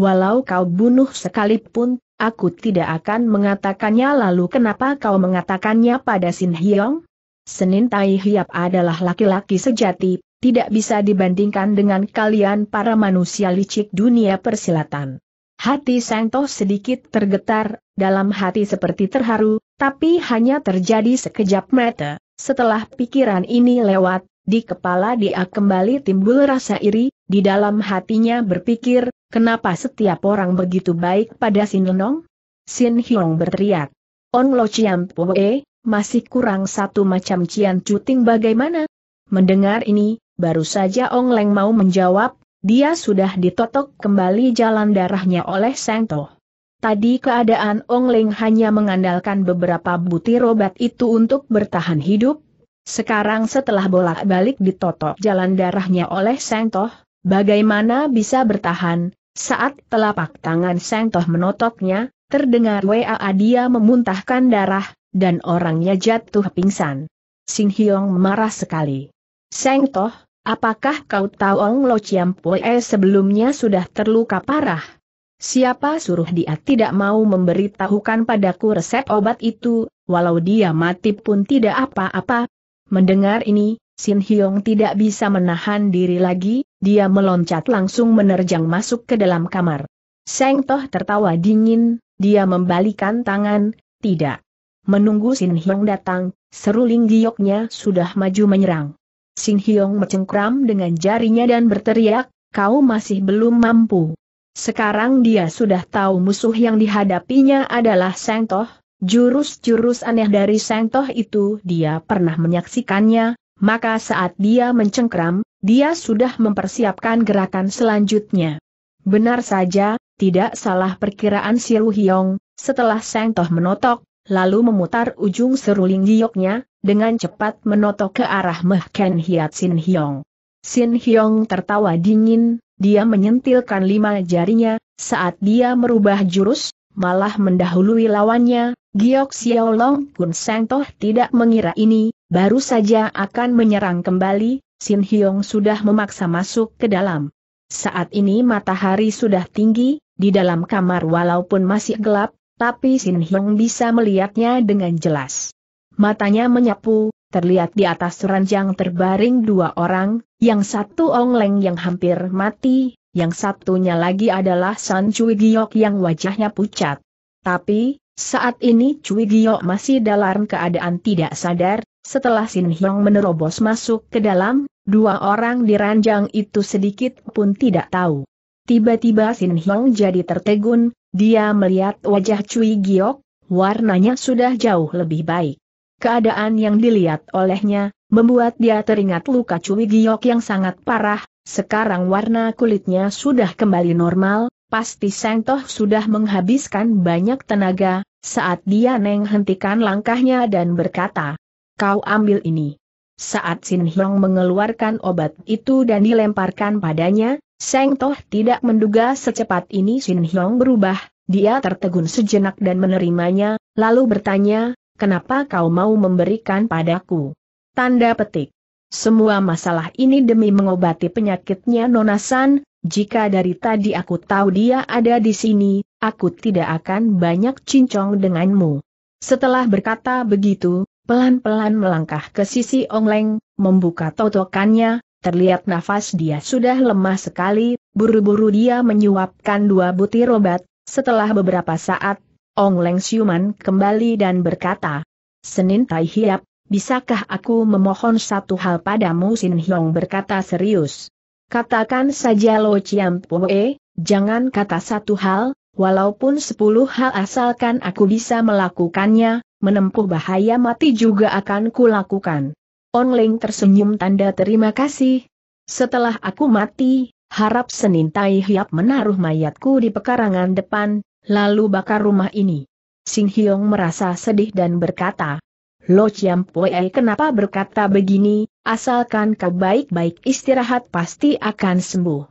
Walau kau bunuh sekalipun, aku tidak akan mengatakannya lalu kenapa kau mengatakannya pada Sin Hyong? Senin Tai Hiap adalah laki-laki sejati, tidak bisa dibandingkan dengan kalian para manusia licik dunia persilatan. Hati Sangto sedikit tergetar, dalam hati seperti terharu, tapi hanya terjadi sekejap mata. Setelah pikiran ini lewat, di kepala dia kembali timbul rasa iri, di dalam hatinya berpikir, Kenapa setiap orang begitu baik pada Sin Lenong? Sin Hyong berteriak. On Lo Chiam Pue, masih kurang satu macam Cian Cuting bagaimana? Mendengar ini, baru saja Ong Leng mau menjawab, dia sudah ditotok kembali jalan darahnya oleh Seng Toh. Tadi keadaan Ong Leng hanya mengandalkan beberapa butir obat itu untuk bertahan hidup. Sekarang setelah bolak-balik ditotok jalan darahnya oleh Seng Toh, bagaimana bisa bertahan, saat telapak tangan Seng Toh menotoknya, terdengar WAA dia memuntahkan darah, dan orangnya jatuh pingsan. Sing Hyong marah sekali. Seng Toh, apakah kau tahu Ong Lo Chiam Pue sebelumnya sudah terluka parah? Siapa suruh dia tidak mau memberitahukan padaku resep obat itu, walau dia mati pun tidak apa-apa? Mendengar ini, Sin Hyong tidak bisa menahan diri lagi, dia meloncat langsung menerjang masuk ke dalam kamar. Seng Toh tertawa dingin, dia membalikan tangan, tidak. Menunggu Sin Hyong datang, seruling gioknya sudah maju menyerang. Sin Hyong mencengkram dengan jarinya dan berteriak, kau masih belum mampu. Sekarang dia sudah tahu musuh yang dihadapinya adalah Seng Toh, jurus-jurus aneh dari Seng Toh itu dia pernah menyaksikannya, maka saat dia mencengkram, dia sudah mempersiapkan gerakan selanjutnya. Benar saja, tidak salah perkiraan si Hiong. setelah Seng Toh menotok, lalu memutar ujung seruling gioknya, dengan cepat menotok ke arah Meh Ken Hiat Sin Hiong. Sin Hiong tertawa dingin, dia menyentilkan lima jarinya, saat dia merubah jurus, malah mendahului lawannya, Giok Xiaolong pun Seng Toh tidak mengira ini, Baru saja akan menyerang kembali, Sin Hyong sudah memaksa masuk ke dalam. Saat ini matahari sudah tinggi, di dalam kamar walaupun masih gelap, tapi Sin Hyong bisa melihatnya dengan jelas. Matanya menyapu, terlihat di atas ranjang terbaring dua orang, yang satu Ong Leng yang hampir mati, yang satunya lagi adalah San Cui Giok yang wajahnya pucat. Tapi, saat ini Cui Giok masih dalam keadaan tidak sadar, setelah Sin Hyong menerobos masuk ke dalam, dua orang di ranjang itu sedikit pun tidak tahu. Tiba-tiba Sin Hyong jadi tertegun, dia melihat wajah Cui Giok, warnanya sudah jauh lebih baik. Keadaan yang dilihat olehnya, membuat dia teringat luka Cui Giok yang sangat parah, sekarang warna kulitnya sudah kembali normal, pasti Sang Toh sudah menghabiskan banyak tenaga, saat dia Neng hentikan langkahnya dan berkata, kau ambil ini. Saat Sin Hyong mengeluarkan obat itu dan dilemparkan padanya, Seng Toh tidak menduga secepat ini Sin Hyong berubah, dia tertegun sejenak dan menerimanya, lalu bertanya, kenapa kau mau memberikan padaku? Tanda petik. Semua masalah ini demi mengobati penyakitnya Nonasan. jika dari tadi aku tahu dia ada di sini, aku tidak akan banyak cincong denganmu. Setelah berkata begitu, pelan-pelan melangkah ke sisi Ong Leng, membuka totokannya, terlihat nafas dia sudah lemah sekali, buru-buru dia menyuapkan dua butir obat, setelah beberapa saat, Ong Leng siuman kembali dan berkata, Senin Tai Hiap, bisakah aku memohon satu hal padamu Sin Hiong berkata serius. Katakan saja Lo Chiam Poe, jangan kata satu hal, walaupun sepuluh hal asalkan aku bisa melakukannya, menempuh bahaya mati juga akan kulakukan. On Ling tersenyum tanda terima kasih. Setelah aku mati, harap Senin Tai Hiap menaruh mayatku di pekarangan depan, lalu bakar rumah ini. Sing Hyong merasa sedih dan berkata, Lo Chiam Pue kenapa berkata begini, asalkan kau baik-baik istirahat pasti akan sembuh.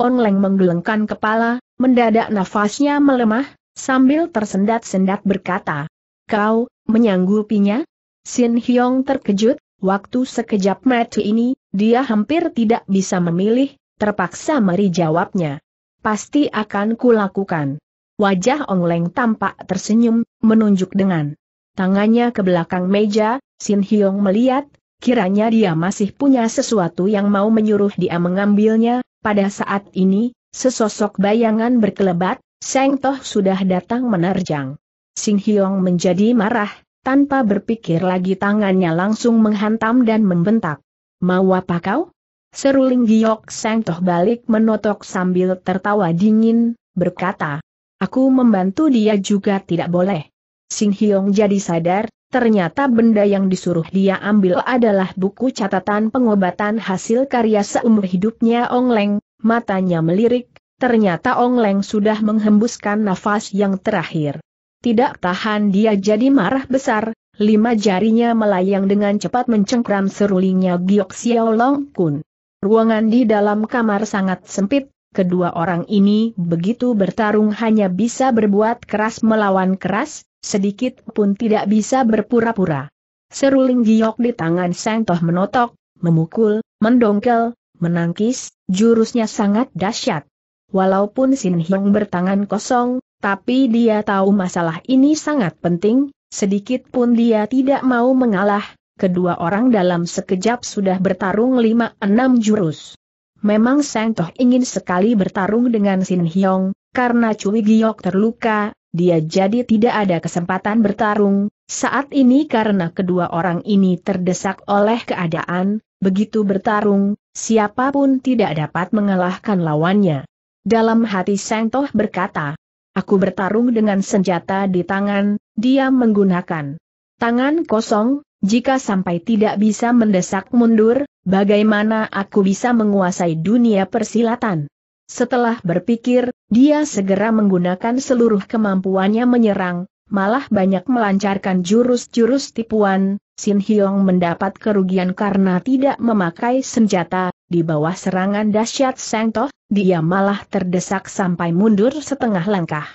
On Leng menggelengkan kepala, mendadak nafasnya melemah, sambil tersendat-sendat berkata, Kau, menyanggupinya? Sin Hyong terkejut, waktu sekejap mati ini, dia hampir tidak bisa memilih, terpaksa meri jawabnya. Pasti akan kulakukan. Wajah Ong Leng tampak tersenyum, menunjuk dengan tangannya ke belakang meja, Sin Hyong melihat, kiranya dia masih punya sesuatu yang mau menyuruh dia mengambilnya, pada saat ini, sesosok bayangan berkelebat, Seng Toh sudah datang menerjang. Sing Hyong menjadi marah, tanpa berpikir lagi tangannya langsung menghantam dan membentak. Mau apa kau? Seru Ling Giok Seng Toh balik menotok sambil tertawa dingin, berkata. Aku membantu dia juga tidak boleh. Sing Hyong jadi sadar, ternyata benda yang disuruh dia ambil adalah buku catatan pengobatan hasil karya seumur hidupnya Ong Leng, matanya melirik, Ternyata Ong Leng sudah menghembuskan nafas yang terakhir. Tidak tahan dia jadi marah besar, lima jarinya melayang dengan cepat mencengkram serulingnya Giok Xiao Long Kun. Ruangan di dalam kamar sangat sempit, kedua orang ini begitu bertarung hanya bisa berbuat keras melawan keras, sedikit pun tidak bisa berpura-pura. Seruling giok di tangan Sang Toh menotok, memukul, mendongkel, menangkis, jurusnya sangat dahsyat. Walaupun Sin Hyong bertangan kosong, tapi dia tahu masalah ini sangat penting, sedikit pun dia tidak mau mengalah, kedua orang dalam sekejap sudah bertarung lima enam jurus. Memang Sang Toh ingin sekali bertarung dengan Sin Hyong, karena Cui Giok terluka, dia jadi tidak ada kesempatan bertarung, saat ini karena kedua orang ini terdesak oleh keadaan, begitu bertarung, siapapun tidak dapat mengalahkan lawannya. Dalam hati Sang Toh berkata, Aku bertarung dengan senjata di tangan, dia menggunakan tangan kosong, jika sampai tidak bisa mendesak mundur, bagaimana aku bisa menguasai dunia persilatan? Setelah berpikir, dia segera menggunakan seluruh kemampuannya menyerang, malah banyak melancarkan jurus-jurus tipuan. Sin Hyong mendapat kerugian karena tidak memakai senjata, di bawah serangan dahsyat Seng Toh, dia malah terdesak sampai mundur setengah langkah.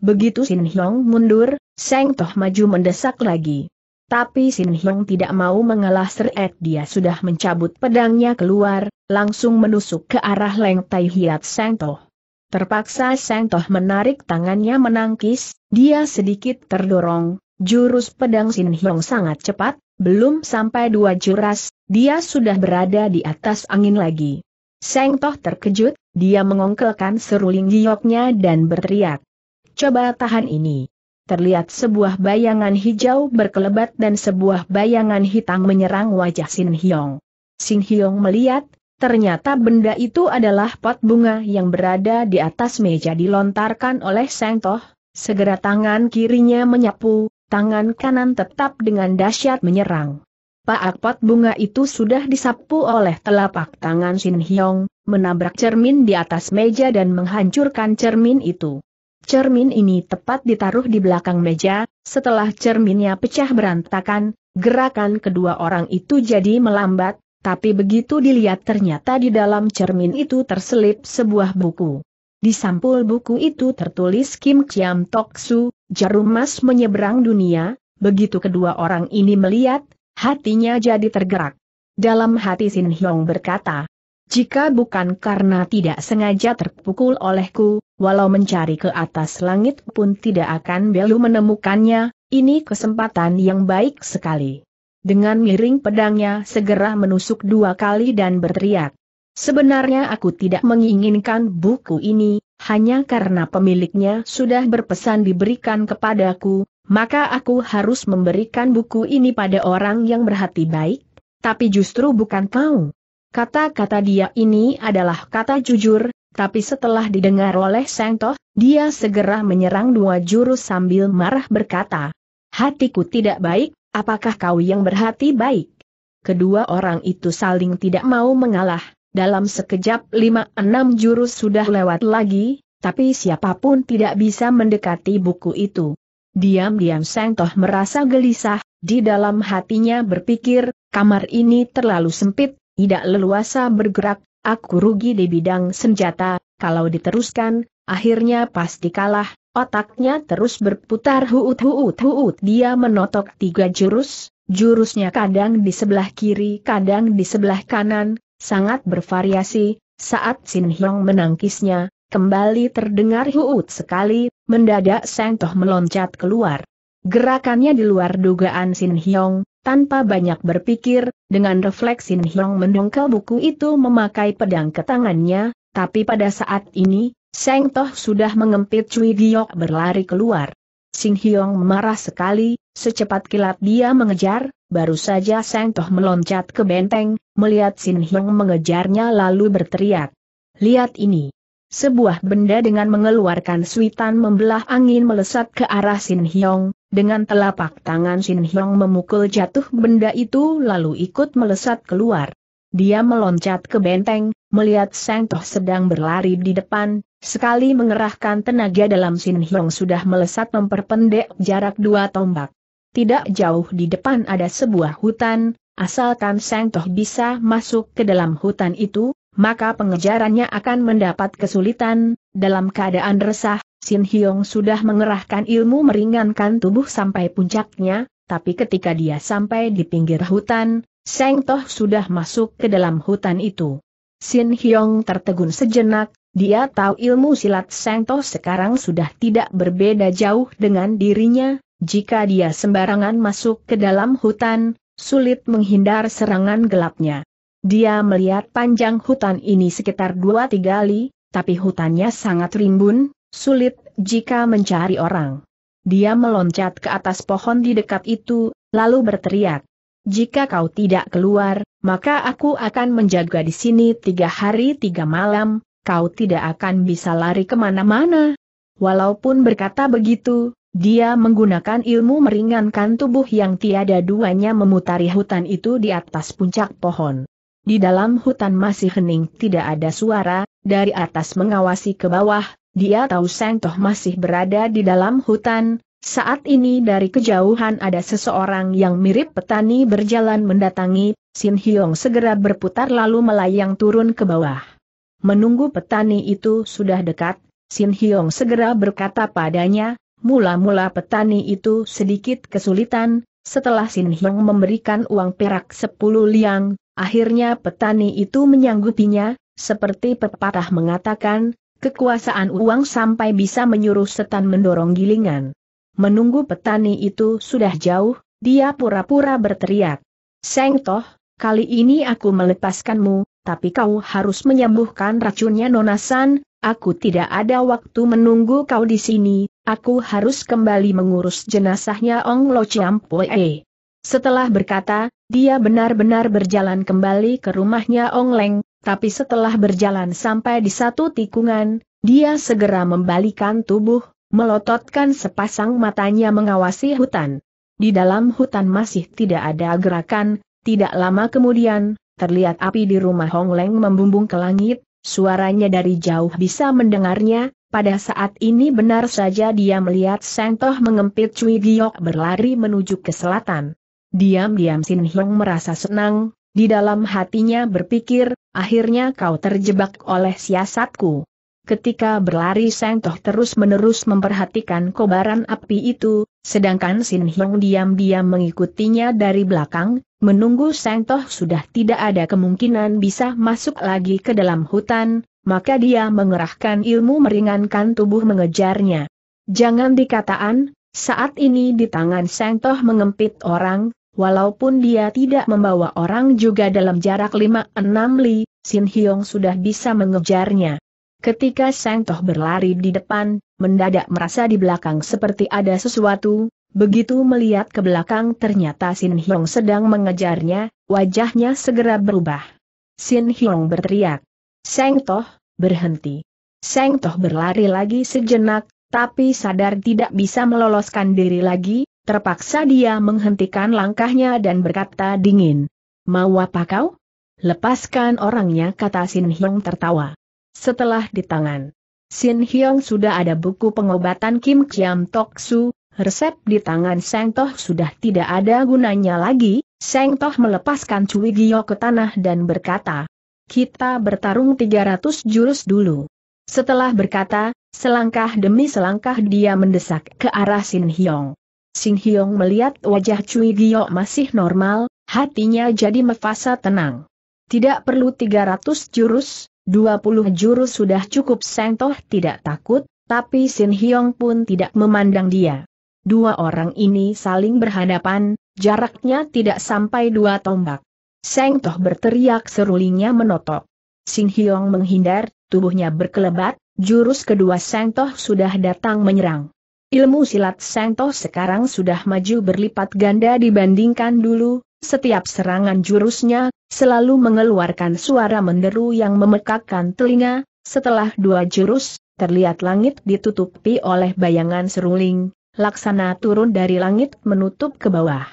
Begitu Sin Hyong mundur, Seng Toh maju mendesak lagi. Tapi Sin Hyong tidak mau mengalah seret dia sudah mencabut pedangnya keluar, langsung menusuk ke arah Leng Tai Hiat Seng Toh. Terpaksa Seng Toh menarik tangannya menangkis, dia sedikit terdorong, jurus pedang Sin Hyong sangat cepat, belum sampai dua juras, dia sudah berada di atas angin lagi. Seng Toh terkejut, dia mengongkelkan seruling gioknya dan berteriak. Coba tahan ini. Terlihat sebuah bayangan hijau berkelebat dan sebuah bayangan hitam menyerang wajah Sin Hyong. Sin Hyong melihat, ternyata benda itu adalah pot bunga yang berada di atas meja dilontarkan oleh Seng Toh, segera tangan kirinya menyapu, tangan kanan tetap dengan dahsyat menyerang. Akpat bunga itu sudah disapu oleh telapak tangan Shin Hyong, menabrak cermin di atas meja dan menghancurkan cermin itu. Cermin ini tepat ditaruh di belakang meja, setelah cerminnya pecah berantakan, gerakan kedua orang itu jadi melambat, tapi begitu dilihat ternyata di dalam cermin itu terselip sebuah buku. Di sampul buku itu tertulis Kim Chiam Tok Su, Jarum Mas Menyeberang Dunia, begitu kedua orang ini melihat, Hatinya jadi tergerak. Dalam hati Sin Hyong berkata, jika bukan karena tidak sengaja terpukul olehku, walau mencari ke atas langit pun tidak akan belu menemukannya, ini kesempatan yang baik sekali. Dengan miring pedangnya segera menusuk dua kali dan berteriak. Sebenarnya aku tidak menginginkan buku ini, hanya karena pemiliknya sudah berpesan diberikan kepadaku, maka aku harus memberikan buku ini pada orang yang berhati baik, tapi justru bukan kau. Kata-kata dia ini adalah kata jujur, tapi setelah didengar oleh Seng Toh, dia segera menyerang dua jurus sambil marah berkata, Hatiku tidak baik, apakah kau yang berhati baik? Kedua orang itu saling tidak mau mengalah, dalam sekejap lima enam jurus sudah lewat lagi, tapi siapapun tidak bisa mendekati buku itu. Diam-diam Seng Toh merasa gelisah, di dalam hatinya berpikir, kamar ini terlalu sempit, tidak leluasa bergerak, aku rugi di bidang senjata, kalau diteruskan, akhirnya pasti kalah, otaknya terus berputar huut huut huut dia menotok tiga jurus, jurusnya kadang di sebelah kiri kadang di sebelah kanan, sangat bervariasi, saat Sin Hyong menangkisnya, Kembali terdengar huut sekali, mendadak Seng Toh meloncat keluar. Gerakannya di luar dugaan Sin Hyong, tanpa banyak berpikir, dengan refleks Sin Hyong mendongkel buku itu memakai pedang ke tangannya, tapi pada saat ini, Seng Toh sudah mengempit Cui Giok berlari keluar. Sin Hyong marah sekali, secepat kilat dia mengejar, baru saja Seng Toh meloncat ke benteng, melihat Sin Hyong mengejarnya lalu berteriak. Lihat ini. Sebuah benda dengan mengeluarkan suitan membelah angin melesat ke arah Sin Hyong, dengan telapak tangan Sin Hyong memukul jatuh benda itu lalu ikut melesat keluar. Dia meloncat ke benteng, melihat Sang Toh sedang berlari di depan, sekali mengerahkan tenaga dalam Sin Hyong sudah melesat memperpendek jarak dua tombak. Tidak jauh di depan ada sebuah hutan, asalkan Sang Toh bisa masuk ke dalam hutan itu, maka pengejarannya akan mendapat kesulitan. Dalam keadaan resah, Sin Hyong sudah mengerahkan ilmu meringankan tubuh sampai puncaknya, tapi ketika dia sampai di pinggir hutan, Seng Toh sudah masuk ke dalam hutan itu. Sin Hyong tertegun sejenak, dia tahu ilmu silat Seng Toh sekarang sudah tidak berbeda jauh dengan dirinya, jika dia sembarangan masuk ke dalam hutan, sulit menghindar serangan gelapnya. Dia melihat panjang hutan ini sekitar 2 tiga li, tapi hutannya sangat rimbun, sulit jika mencari orang. Dia meloncat ke atas pohon di dekat itu, lalu berteriak. Jika kau tidak keluar, maka aku akan menjaga di sini tiga hari tiga malam, kau tidak akan bisa lari kemana-mana. Walaupun berkata begitu, dia menggunakan ilmu meringankan tubuh yang tiada duanya memutari hutan itu di atas puncak pohon. Di dalam hutan masih hening tidak ada suara, dari atas mengawasi ke bawah, dia tahu Seng Toh masih berada di dalam hutan, saat ini dari kejauhan ada seseorang yang mirip petani berjalan mendatangi, Sin Hyong segera berputar lalu melayang turun ke bawah. Menunggu petani itu sudah dekat, Sin Hyong segera berkata padanya, mula-mula petani itu sedikit kesulitan, setelah Sin Hyong memberikan uang perak 10 liang, Akhirnya petani itu menyanggupinya, seperti pepatah mengatakan, kekuasaan uang sampai bisa menyuruh setan mendorong gilingan. Menunggu petani itu sudah jauh, dia pura-pura berteriak. Seng Toh, kali ini aku melepaskanmu, tapi kau harus menyembuhkan racunnya Nonasan, aku tidak ada waktu menunggu kau di sini, aku harus kembali mengurus jenazahnya Ong Lo Chiam Poe. Setelah berkata, dia benar-benar berjalan kembali ke rumahnya Ong Leng, tapi setelah berjalan sampai di satu tikungan, dia segera membalikan tubuh, melototkan sepasang matanya mengawasi hutan. Di dalam hutan masih tidak ada gerakan, tidak lama kemudian, terlihat api di rumah Hong Leng membumbung ke langit, suaranya dari jauh bisa mendengarnya, pada saat ini benar saja dia melihat Seng Toh mengempit Cui Giok berlari menuju ke selatan. Diam-diam Sin Hyung merasa senang, di dalam hatinya berpikir, akhirnya kau terjebak oleh siasatku. Ketika berlari Seng Toh terus-menerus memperhatikan kobaran api itu, sedangkan Sin Hyung diam-diam mengikutinya dari belakang, menunggu Seng Toh sudah tidak ada kemungkinan bisa masuk lagi ke dalam hutan, maka dia mengerahkan ilmu meringankan tubuh mengejarnya. Jangan dikataan, saat ini di tangan Seng Toh mengempit orang, walaupun dia tidak membawa orang juga dalam jarak 5-6 li, Sin Hyong sudah bisa mengejarnya. Ketika Seng Toh berlari di depan, mendadak merasa di belakang seperti ada sesuatu, begitu melihat ke belakang ternyata Sin Hyong sedang mengejarnya, wajahnya segera berubah. Sin Hyong berteriak. Seng Toh, berhenti. Seng Toh berlari lagi sejenak, tapi sadar tidak bisa meloloskan diri lagi, terpaksa dia menghentikan langkahnya dan berkata dingin. Mau apa kau? Lepaskan orangnya kata Sin Hyong tertawa. Setelah di tangan. Sin Hyong sudah ada buku pengobatan Kim Kiam Tok Su, resep di tangan Seng Toh sudah tidak ada gunanya lagi, Seng Toh melepaskan Cui Gio ke tanah dan berkata, kita bertarung 300 jurus dulu. Setelah berkata, Selangkah demi selangkah dia mendesak ke arah Sin Hyong. Sin Hyong melihat wajah Cui Gio masih normal, hatinya jadi mefasa tenang. Tidak perlu 300 jurus, 20 jurus sudah cukup Seng Toh tidak takut, tapi Sin Hyong pun tidak memandang dia. Dua orang ini saling berhadapan, jaraknya tidak sampai dua tombak. Seng Toh berteriak serulingnya menotok. Sin Hyong menghindar, tubuhnya berkelebat, Jurus kedua Seng Toh sudah datang menyerang. Ilmu silat Seng Toh sekarang sudah maju berlipat ganda dibandingkan dulu, setiap serangan jurusnya, selalu mengeluarkan suara menderu yang memekakkan telinga, setelah dua jurus, terlihat langit ditutupi oleh bayangan seruling, laksana turun dari langit menutup ke bawah.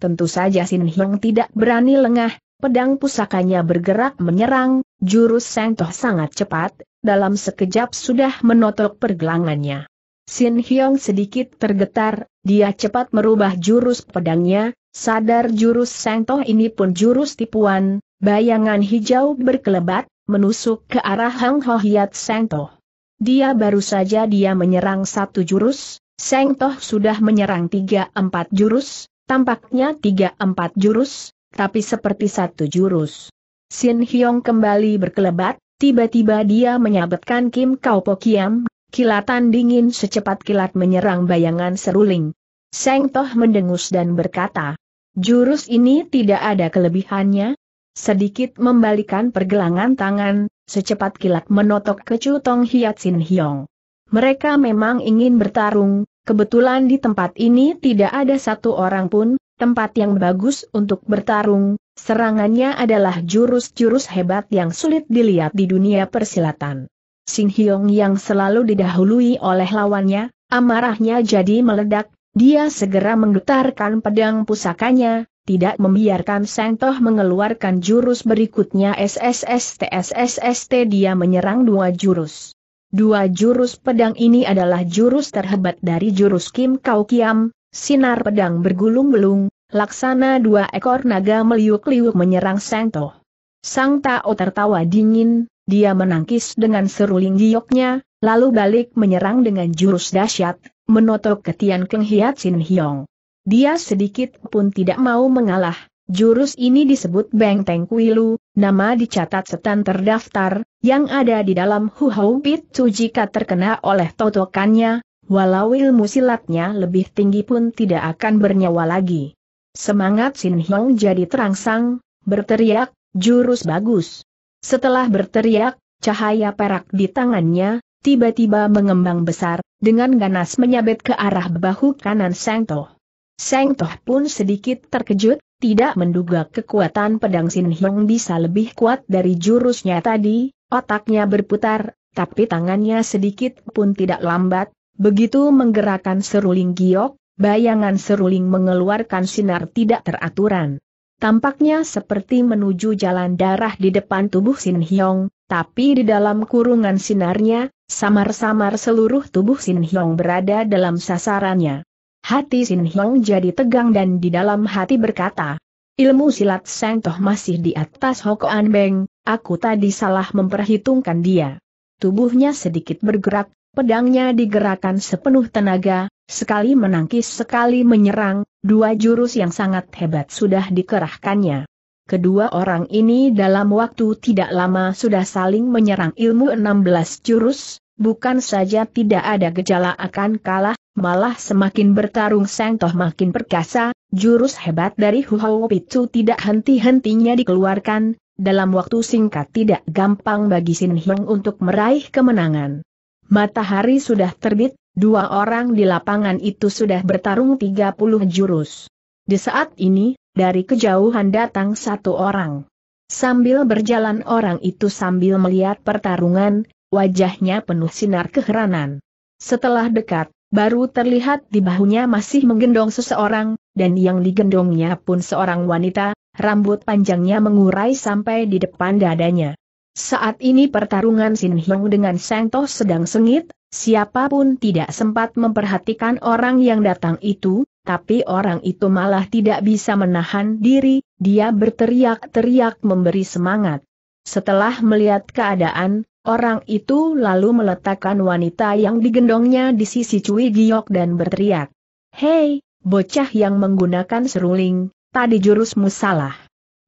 Tentu saja Sin Hyong tidak berani lengah, pedang pusakanya bergerak menyerang, jurus Sengtoh sangat cepat, dalam sekejap sudah menotok pergelangannya. Sin Hyong sedikit tergetar, dia cepat merubah jurus pedangnya, sadar jurus Toh ini pun jurus tipuan, bayangan hijau berkelebat, menusuk ke arah Hang Ho Hiat Toh. Dia baru saja dia menyerang satu jurus, Toh sudah menyerang tiga empat jurus, tampaknya tiga empat jurus, tapi seperti satu jurus. Sin Hyong kembali berkelebat, Tiba-tiba dia menyabetkan Kim Kau Kiam, kilatan dingin secepat kilat menyerang bayangan seruling. Seng Toh mendengus dan berkata, jurus ini tidak ada kelebihannya, sedikit membalikan pergelangan tangan, secepat kilat menotok ke Tong Hiat Sin Hiong. Mereka memang ingin bertarung, kebetulan di tempat ini tidak ada satu orang pun, tempat yang bagus untuk bertarung, Serangannya adalah jurus-jurus hebat yang sulit dilihat di dunia persilatan. Sing Hyong yang selalu didahului oleh lawannya, amarahnya jadi meledak, dia segera menggetarkan pedang pusakanya, tidak membiarkan Seng Toh mengeluarkan jurus berikutnya SSST SSST dia menyerang dua jurus. Dua jurus pedang ini adalah jurus terhebat dari jurus Kim Kau Kiam, sinar pedang bergulung-gulung, laksana dua ekor naga meliuk-liuk menyerang Sang Toh. Sang Tao tertawa dingin, dia menangkis dengan seruling gioknya, lalu balik menyerang dengan jurus dahsyat, menotok ke Tian Keng Hiat Sin Hiong. Dia sedikit pun tidak mau mengalah, jurus ini disebut Beng Teng Kuilu, nama dicatat setan terdaftar, yang ada di dalam Hu Pit Tu jika terkena oleh totokannya, walau ilmu silatnya lebih tinggi pun tidak akan bernyawa lagi. Semangat Sin Hong jadi terangsang, berteriak, jurus bagus. Setelah berteriak, cahaya perak di tangannya, tiba-tiba mengembang besar, dengan ganas menyabet ke arah bahu kanan Seng Toh. Seng Toh pun sedikit terkejut, tidak menduga kekuatan pedang Sin Hong bisa lebih kuat dari jurusnya tadi, otaknya berputar, tapi tangannya sedikit pun tidak lambat, begitu menggerakkan seruling giok, bayangan seruling mengeluarkan sinar tidak teraturan. Tampaknya seperti menuju jalan darah di depan tubuh Sin Hyong, tapi di dalam kurungan sinarnya, samar-samar seluruh tubuh Sin Hyong berada dalam sasarannya. Hati Sin Hyong jadi tegang dan di dalam hati berkata, Ilmu silat Seng Toh masih di atas Hokoan Beng, aku tadi salah memperhitungkan dia. Tubuhnya sedikit bergerak, pedangnya digerakkan sepenuh tenaga, Sekali menangkis sekali menyerang, dua jurus yang sangat hebat sudah dikerahkannya. Kedua orang ini dalam waktu tidak lama sudah saling menyerang ilmu 16 jurus, bukan saja tidak ada gejala akan kalah, malah semakin bertarung Seng Toh makin perkasa, jurus hebat dari hao Pitu tidak henti-hentinya dikeluarkan, dalam waktu singkat tidak gampang bagi Sin Hyong untuk meraih kemenangan. Matahari sudah terbit, Dua orang di lapangan itu sudah bertarung 30 jurus. Di saat ini, dari kejauhan datang satu orang. Sambil berjalan orang itu sambil melihat pertarungan, wajahnya penuh sinar keheranan. Setelah dekat, baru terlihat di bahunya masih menggendong seseorang, dan yang digendongnya pun seorang wanita, rambut panjangnya mengurai sampai di depan dadanya. Saat ini pertarungan Sin Hyong dengan Sang Toh sedang sengit, Siapapun tidak sempat memperhatikan orang yang datang itu, tapi orang itu malah tidak bisa menahan diri, dia berteriak-teriak memberi semangat. Setelah melihat keadaan, orang itu lalu meletakkan wanita yang digendongnya di sisi Cui Giok dan berteriak. Hei, bocah yang menggunakan seruling, tadi jurusmu salah.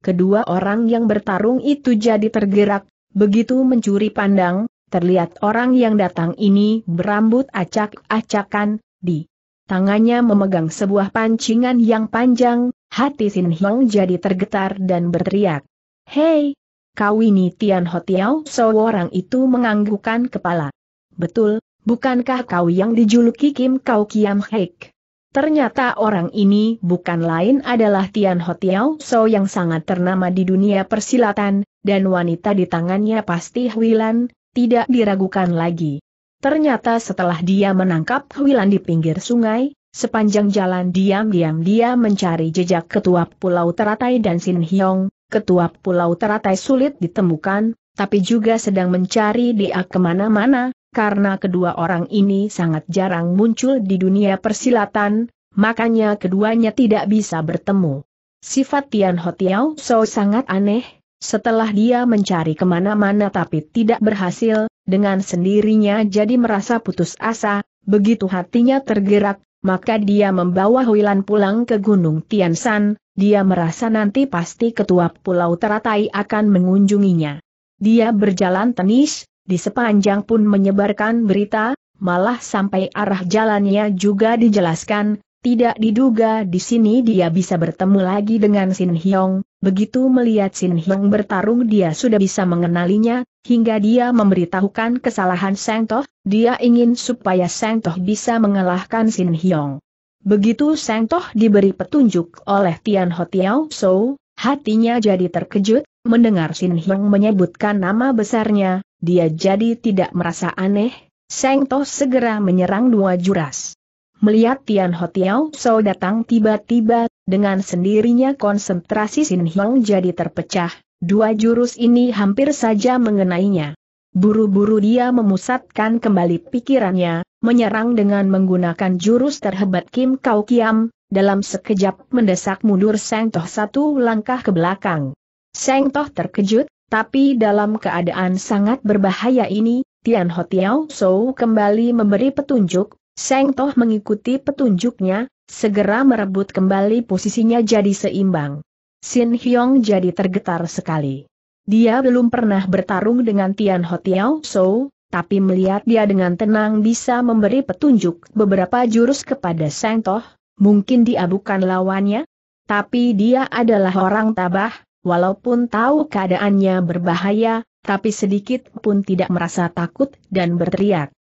Kedua orang yang bertarung itu jadi tergerak, begitu mencuri pandang, Terlihat orang yang datang ini berambut acak-acakan, di tangannya memegang sebuah pancingan yang panjang, hati Sin Hong jadi tergetar dan berteriak. Hei, kau ini Tian Hotiao seorang itu menganggukkan kepala. Betul, bukankah kau yang dijuluki Kim Kau Kiam Heik? Ternyata orang ini bukan lain adalah Tian Hotiao So yang sangat ternama di dunia persilatan, dan wanita di tangannya pasti Huilan, tidak diragukan lagi. Ternyata setelah dia menangkap Huilan di pinggir sungai, sepanjang jalan diam-diam dia mencari jejak ketua Pulau Teratai dan Sin Hyong, ketua Pulau Teratai sulit ditemukan, tapi juga sedang mencari dia kemana-mana, karena kedua orang ini sangat jarang muncul di dunia persilatan, makanya keduanya tidak bisa bertemu. Sifat Tian Hotiao So sangat aneh, setelah dia mencari kemana-mana tapi tidak berhasil, dengan sendirinya jadi merasa putus asa, begitu hatinya tergerak, maka dia membawa Huilan pulang ke Gunung Tiansan, dia merasa nanti pasti ketua Pulau Teratai akan mengunjunginya. Dia berjalan tenis, di sepanjang pun menyebarkan berita, malah sampai arah jalannya juga dijelaskan, tidak diduga di sini dia bisa bertemu lagi dengan Sin Hyong, Begitu melihat Sin Hyong bertarung dia sudah bisa mengenalinya, hingga dia memberitahukan kesalahan Seng Toh, dia ingin supaya Seng Toh bisa mengalahkan Sin Hyong. Begitu Seng Toh diberi petunjuk oleh Tian Ho Tiao So, hatinya jadi terkejut, mendengar Sin Hyong menyebutkan nama besarnya, dia jadi tidak merasa aneh, Seng Toh segera menyerang dua juras. Melihat Tian Ho Tiao So datang tiba-tiba, dengan sendirinya konsentrasi Sin Hong jadi terpecah, dua jurus ini hampir saja mengenainya. Buru-buru dia memusatkan kembali pikirannya, menyerang dengan menggunakan jurus terhebat Kim Kau Kiam, dalam sekejap mendesak mundur Seng Toh satu langkah ke belakang. Seng Toh terkejut, tapi dalam keadaan sangat berbahaya ini, Tian Ho Tiao So kembali memberi petunjuk, Seng Toh mengikuti petunjuknya, segera merebut kembali posisinya jadi seimbang. Sin Hyong jadi tergetar sekali. Dia belum pernah bertarung dengan Tian Ho Tiao So, tapi melihat dia dengan tenang bisa memberi petunjuk beberapa jurus kepada Sang Toh, mungkin dia bukan lawannya, tapi dia adalah orang tabah, walaupun tahu keadaannya berbahaya, tapi sedikit pun tidak merasa takut dan berteriak.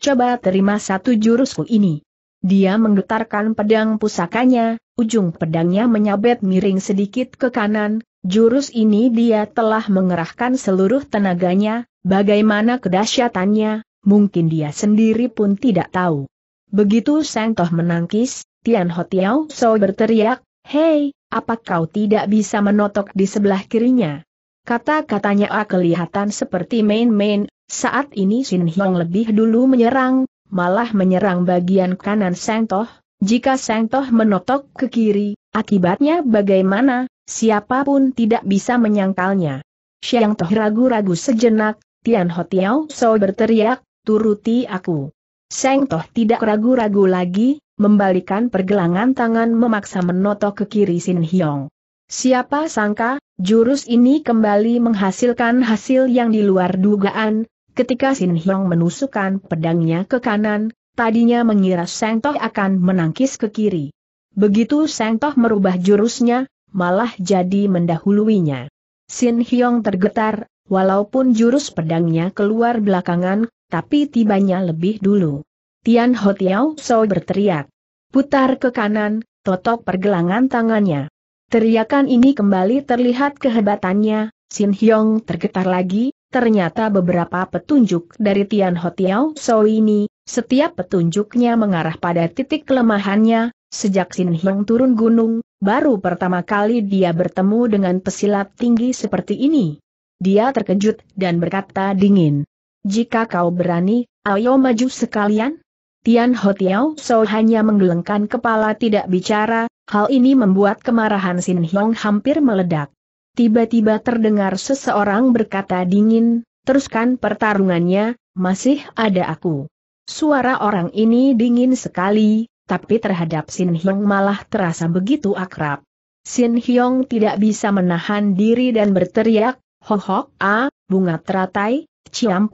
Coba terima satu jurusku ini. Dia menggetarkan pedang pusakanya, ujung pedangnya menyabet miring sedikit ke kanan, jurus ini dia telah mengerahkan seluruh tenaganya, bagaimana kedahsyatannya, mungkin dia sendiri pun tidak tahu. Begitu Sang Toh menangkis, Tian Ho Tiao So berteriak, Hei, apa kau tidak bisa menotok di sebelah kirinya? Kata-katanya A kelihatan seperti main-main, saat ini Sin Hiong lebih dulu menyerang, malah menyerang bagian kanan Toh. jika Toh menotok ke kiri, akibatnya bagaimana, siapapun tidak bisa menyangkalnya. Siang Toh ragu-ragu sejenak, Tian Ho Tiao So berteriak, turuti aku. Seng Toh tidak ragu-ragu lagi, membalikan pergelangan tangan memaksa menotok ke kiri Sin Hyong. Siapa sangka, jurus ini kembali menghasilkan hasil yang di luar dugaan, Ketika Sin Hyong menusukkan pedangnya ke kanan, tadinya mengira Seng Toh akan menangkis ke kiri. Begitu Seng Toh merubah jurusnya, malah jadi mendahuluinya. Sin Hyong tergetar, walaupun jurus pedangnya keluar belakangan, tapi tibanya lebih dulu. Tian Ho Tiao So berteriak. Putar ke kanan, totok pergelangan tangannya. Teriakan ini kembali terlihat kehebatannya, Sin Hyong tergetar lagi, Ternyata beberapa petunjuk dari Tian Hotiao So ini, setiap petunjuknya mengarah pada titik kelemahannya, sejak Sin Hong turun gunung, baru pertama kali dia bertemu dengan pesilat tinggi seperti ini. Dia terkejut dan berkata dingin. Jika kau berani, ayo maju sekalian. Tian Hotiao So hanya menggelengkan kepala tidak bicara, hal ini membuat kemarahan Sin Hong hampir meledak tiba-tiba terdengar seseorang berkata dingin, teruskan pertarungannya, masih ada aku. Suara orang ini dingin sekali, tapi terhadap Sin Hyong malah terasa begitu akrab. Sin Hyong tidak bisa menahan diri dan berteriak, Hohok A, bunga teratai,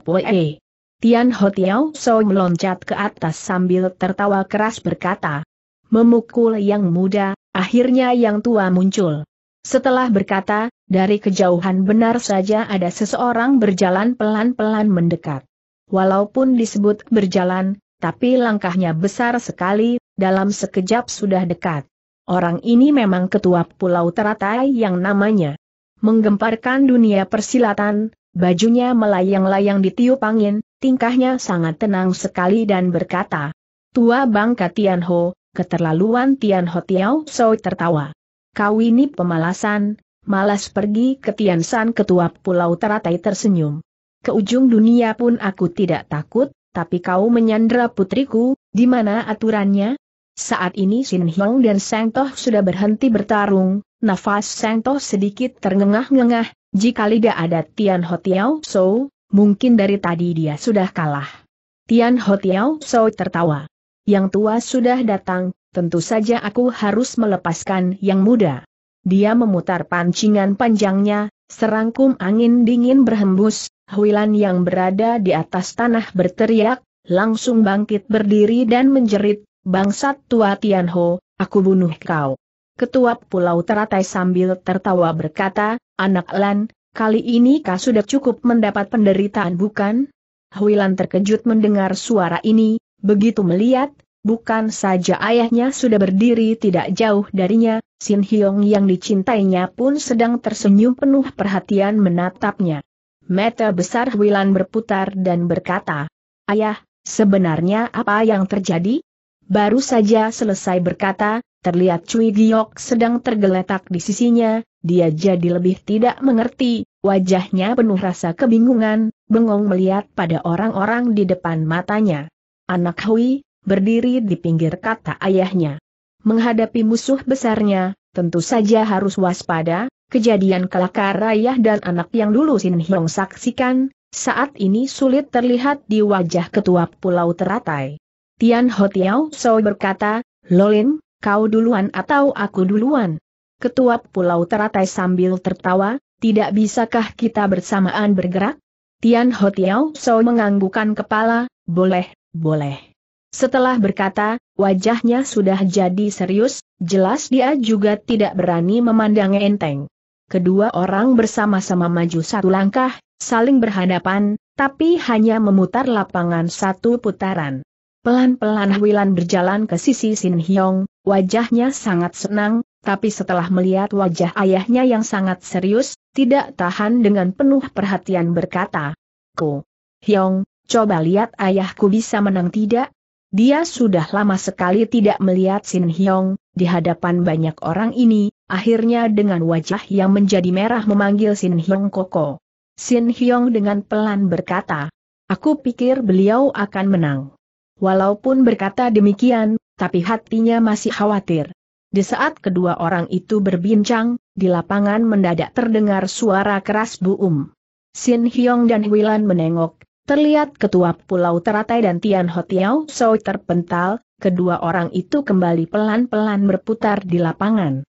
poe. Tian Ho Tiao So meloncat ke atas sambil tertawa keras berkata, memukul yang muda, akhirnya yang tua muncul. Setelah berkata, dari kejauhan benar saja ada seseorang berjalan pelan-pelan mendekat. Walaupun disebut berjalan, tapi langkahnya besar sekali, dalam sekejap sudah dekat. Orang ini memang ketua Pulau Teratai yang namanya menggemparkan dunia persilatan, bajunya melayang-layang di tiup angin, tingkahnya sangat tenang sekali dan berkata, Tua Bangka Tianho, keterlaluan Tianho Tiao Soi tertawa. Kau ini pemalasan, malas pergi ke Tiansan ketua pulau teratai tersenyum. Ke ujung dunia pun aku tidak takut, tapi kau menyandra putriku, di mana aturannya? Saat ini Sin Hyong dan Seng Toh sudah berhenti bertarung, nafas Seng Toh sedikit terengah-engah. jika lidah ada Tian Hotiao So, mungkin dari tadi dia sudah kalah. Tian Hotiao So tertawa. Yang tua sudah datang, tentu saja aku harus melepaskan yang muda. Dia memutar pancingan panjangnya, serangkum angin dingin berhembus, Huilan yang berada di atas tanah berteriak, langsung bangkit berdiri dan menjerit, bangsat tua Tianho, aku bunuh kau. Ketua pulau teratai sambil tertawa berkata, anak Lan, kali ini kau sudah cukup mendapat penderitaan bukan? Huilan terkejut mendengar suara ini, begitu melihat, Bukan saja ayahnya sudah berdiri tidak jauh darinya, Sin Hyong yang dicintainya pun sedang tersenyum penuh perhatian menatapnya. Mata besar Wilan berputar dan berkata, Ayah, sebenarnya apa yang terjadi? Baru saja selesai berkata, terlihat Cui Giok sedang tergeletak di sisinya, dia jadi lebih tidak mengerti, wajahnya penuh rasa kebingungan, bengong melihat pada orang-orang di depan matanya. Anak Hui, berdiri di pinggir kata ayahnya. Menghadapi musuh besarnya, tentu saja harus waspada, kejadian kelakar ayah dan anak yang dulu Sin Hiong saksikan, saat ini sulit terlihat di wajah ketua pulau teratai. Tian Ho Tiao So berkata, Lolin, kau duluan atau aku duluan? Ketua pulau teratai sambil tertawa, tidak bisakah kita bersamaan bergerak? Tian Ho Tiao So menganggukan kepala, boleh, boleh. Setelah berkata, wajahnya sudah jadi serius, jelas dia juga tidak berani memandang enteng. Kedua orang bersama-sama maju satu langkah, saling berhadapan, tapi hanya memutar lapangan satu putaran. Pelan-pelan Wilan berjalan ke sisi Sin Hyong, wajahnya sangat senang, tapi setelah melihat wajah ayahnya yang sangat serius, tidak tahan dengan penuh perhatian berkata, Ku, Hyong, coba lihat ayahku bisa menang tidak? Dia sudah lama sekali tidak melihat Sin Hyong, di hadapan banyak orang ini, akhirnya dengan wajah yang menjadi merah memanggil Sin Hyong Koko. Sin Hyong dengan pelan berkata, Aku pikir beliau akan menang. Walaupun berkata demikian, tapi hatinya masih khawatir. Di saat kedua orang itu berbincang, di lapangan mendadak terdengar suara keras buum. Sin Hyong dan Wilan menengok, Terlihat ketua pulau teratai dan Tian Hotiao Soi terpental, kedua orang itu kembali pelan-pelan berputar di lapangan.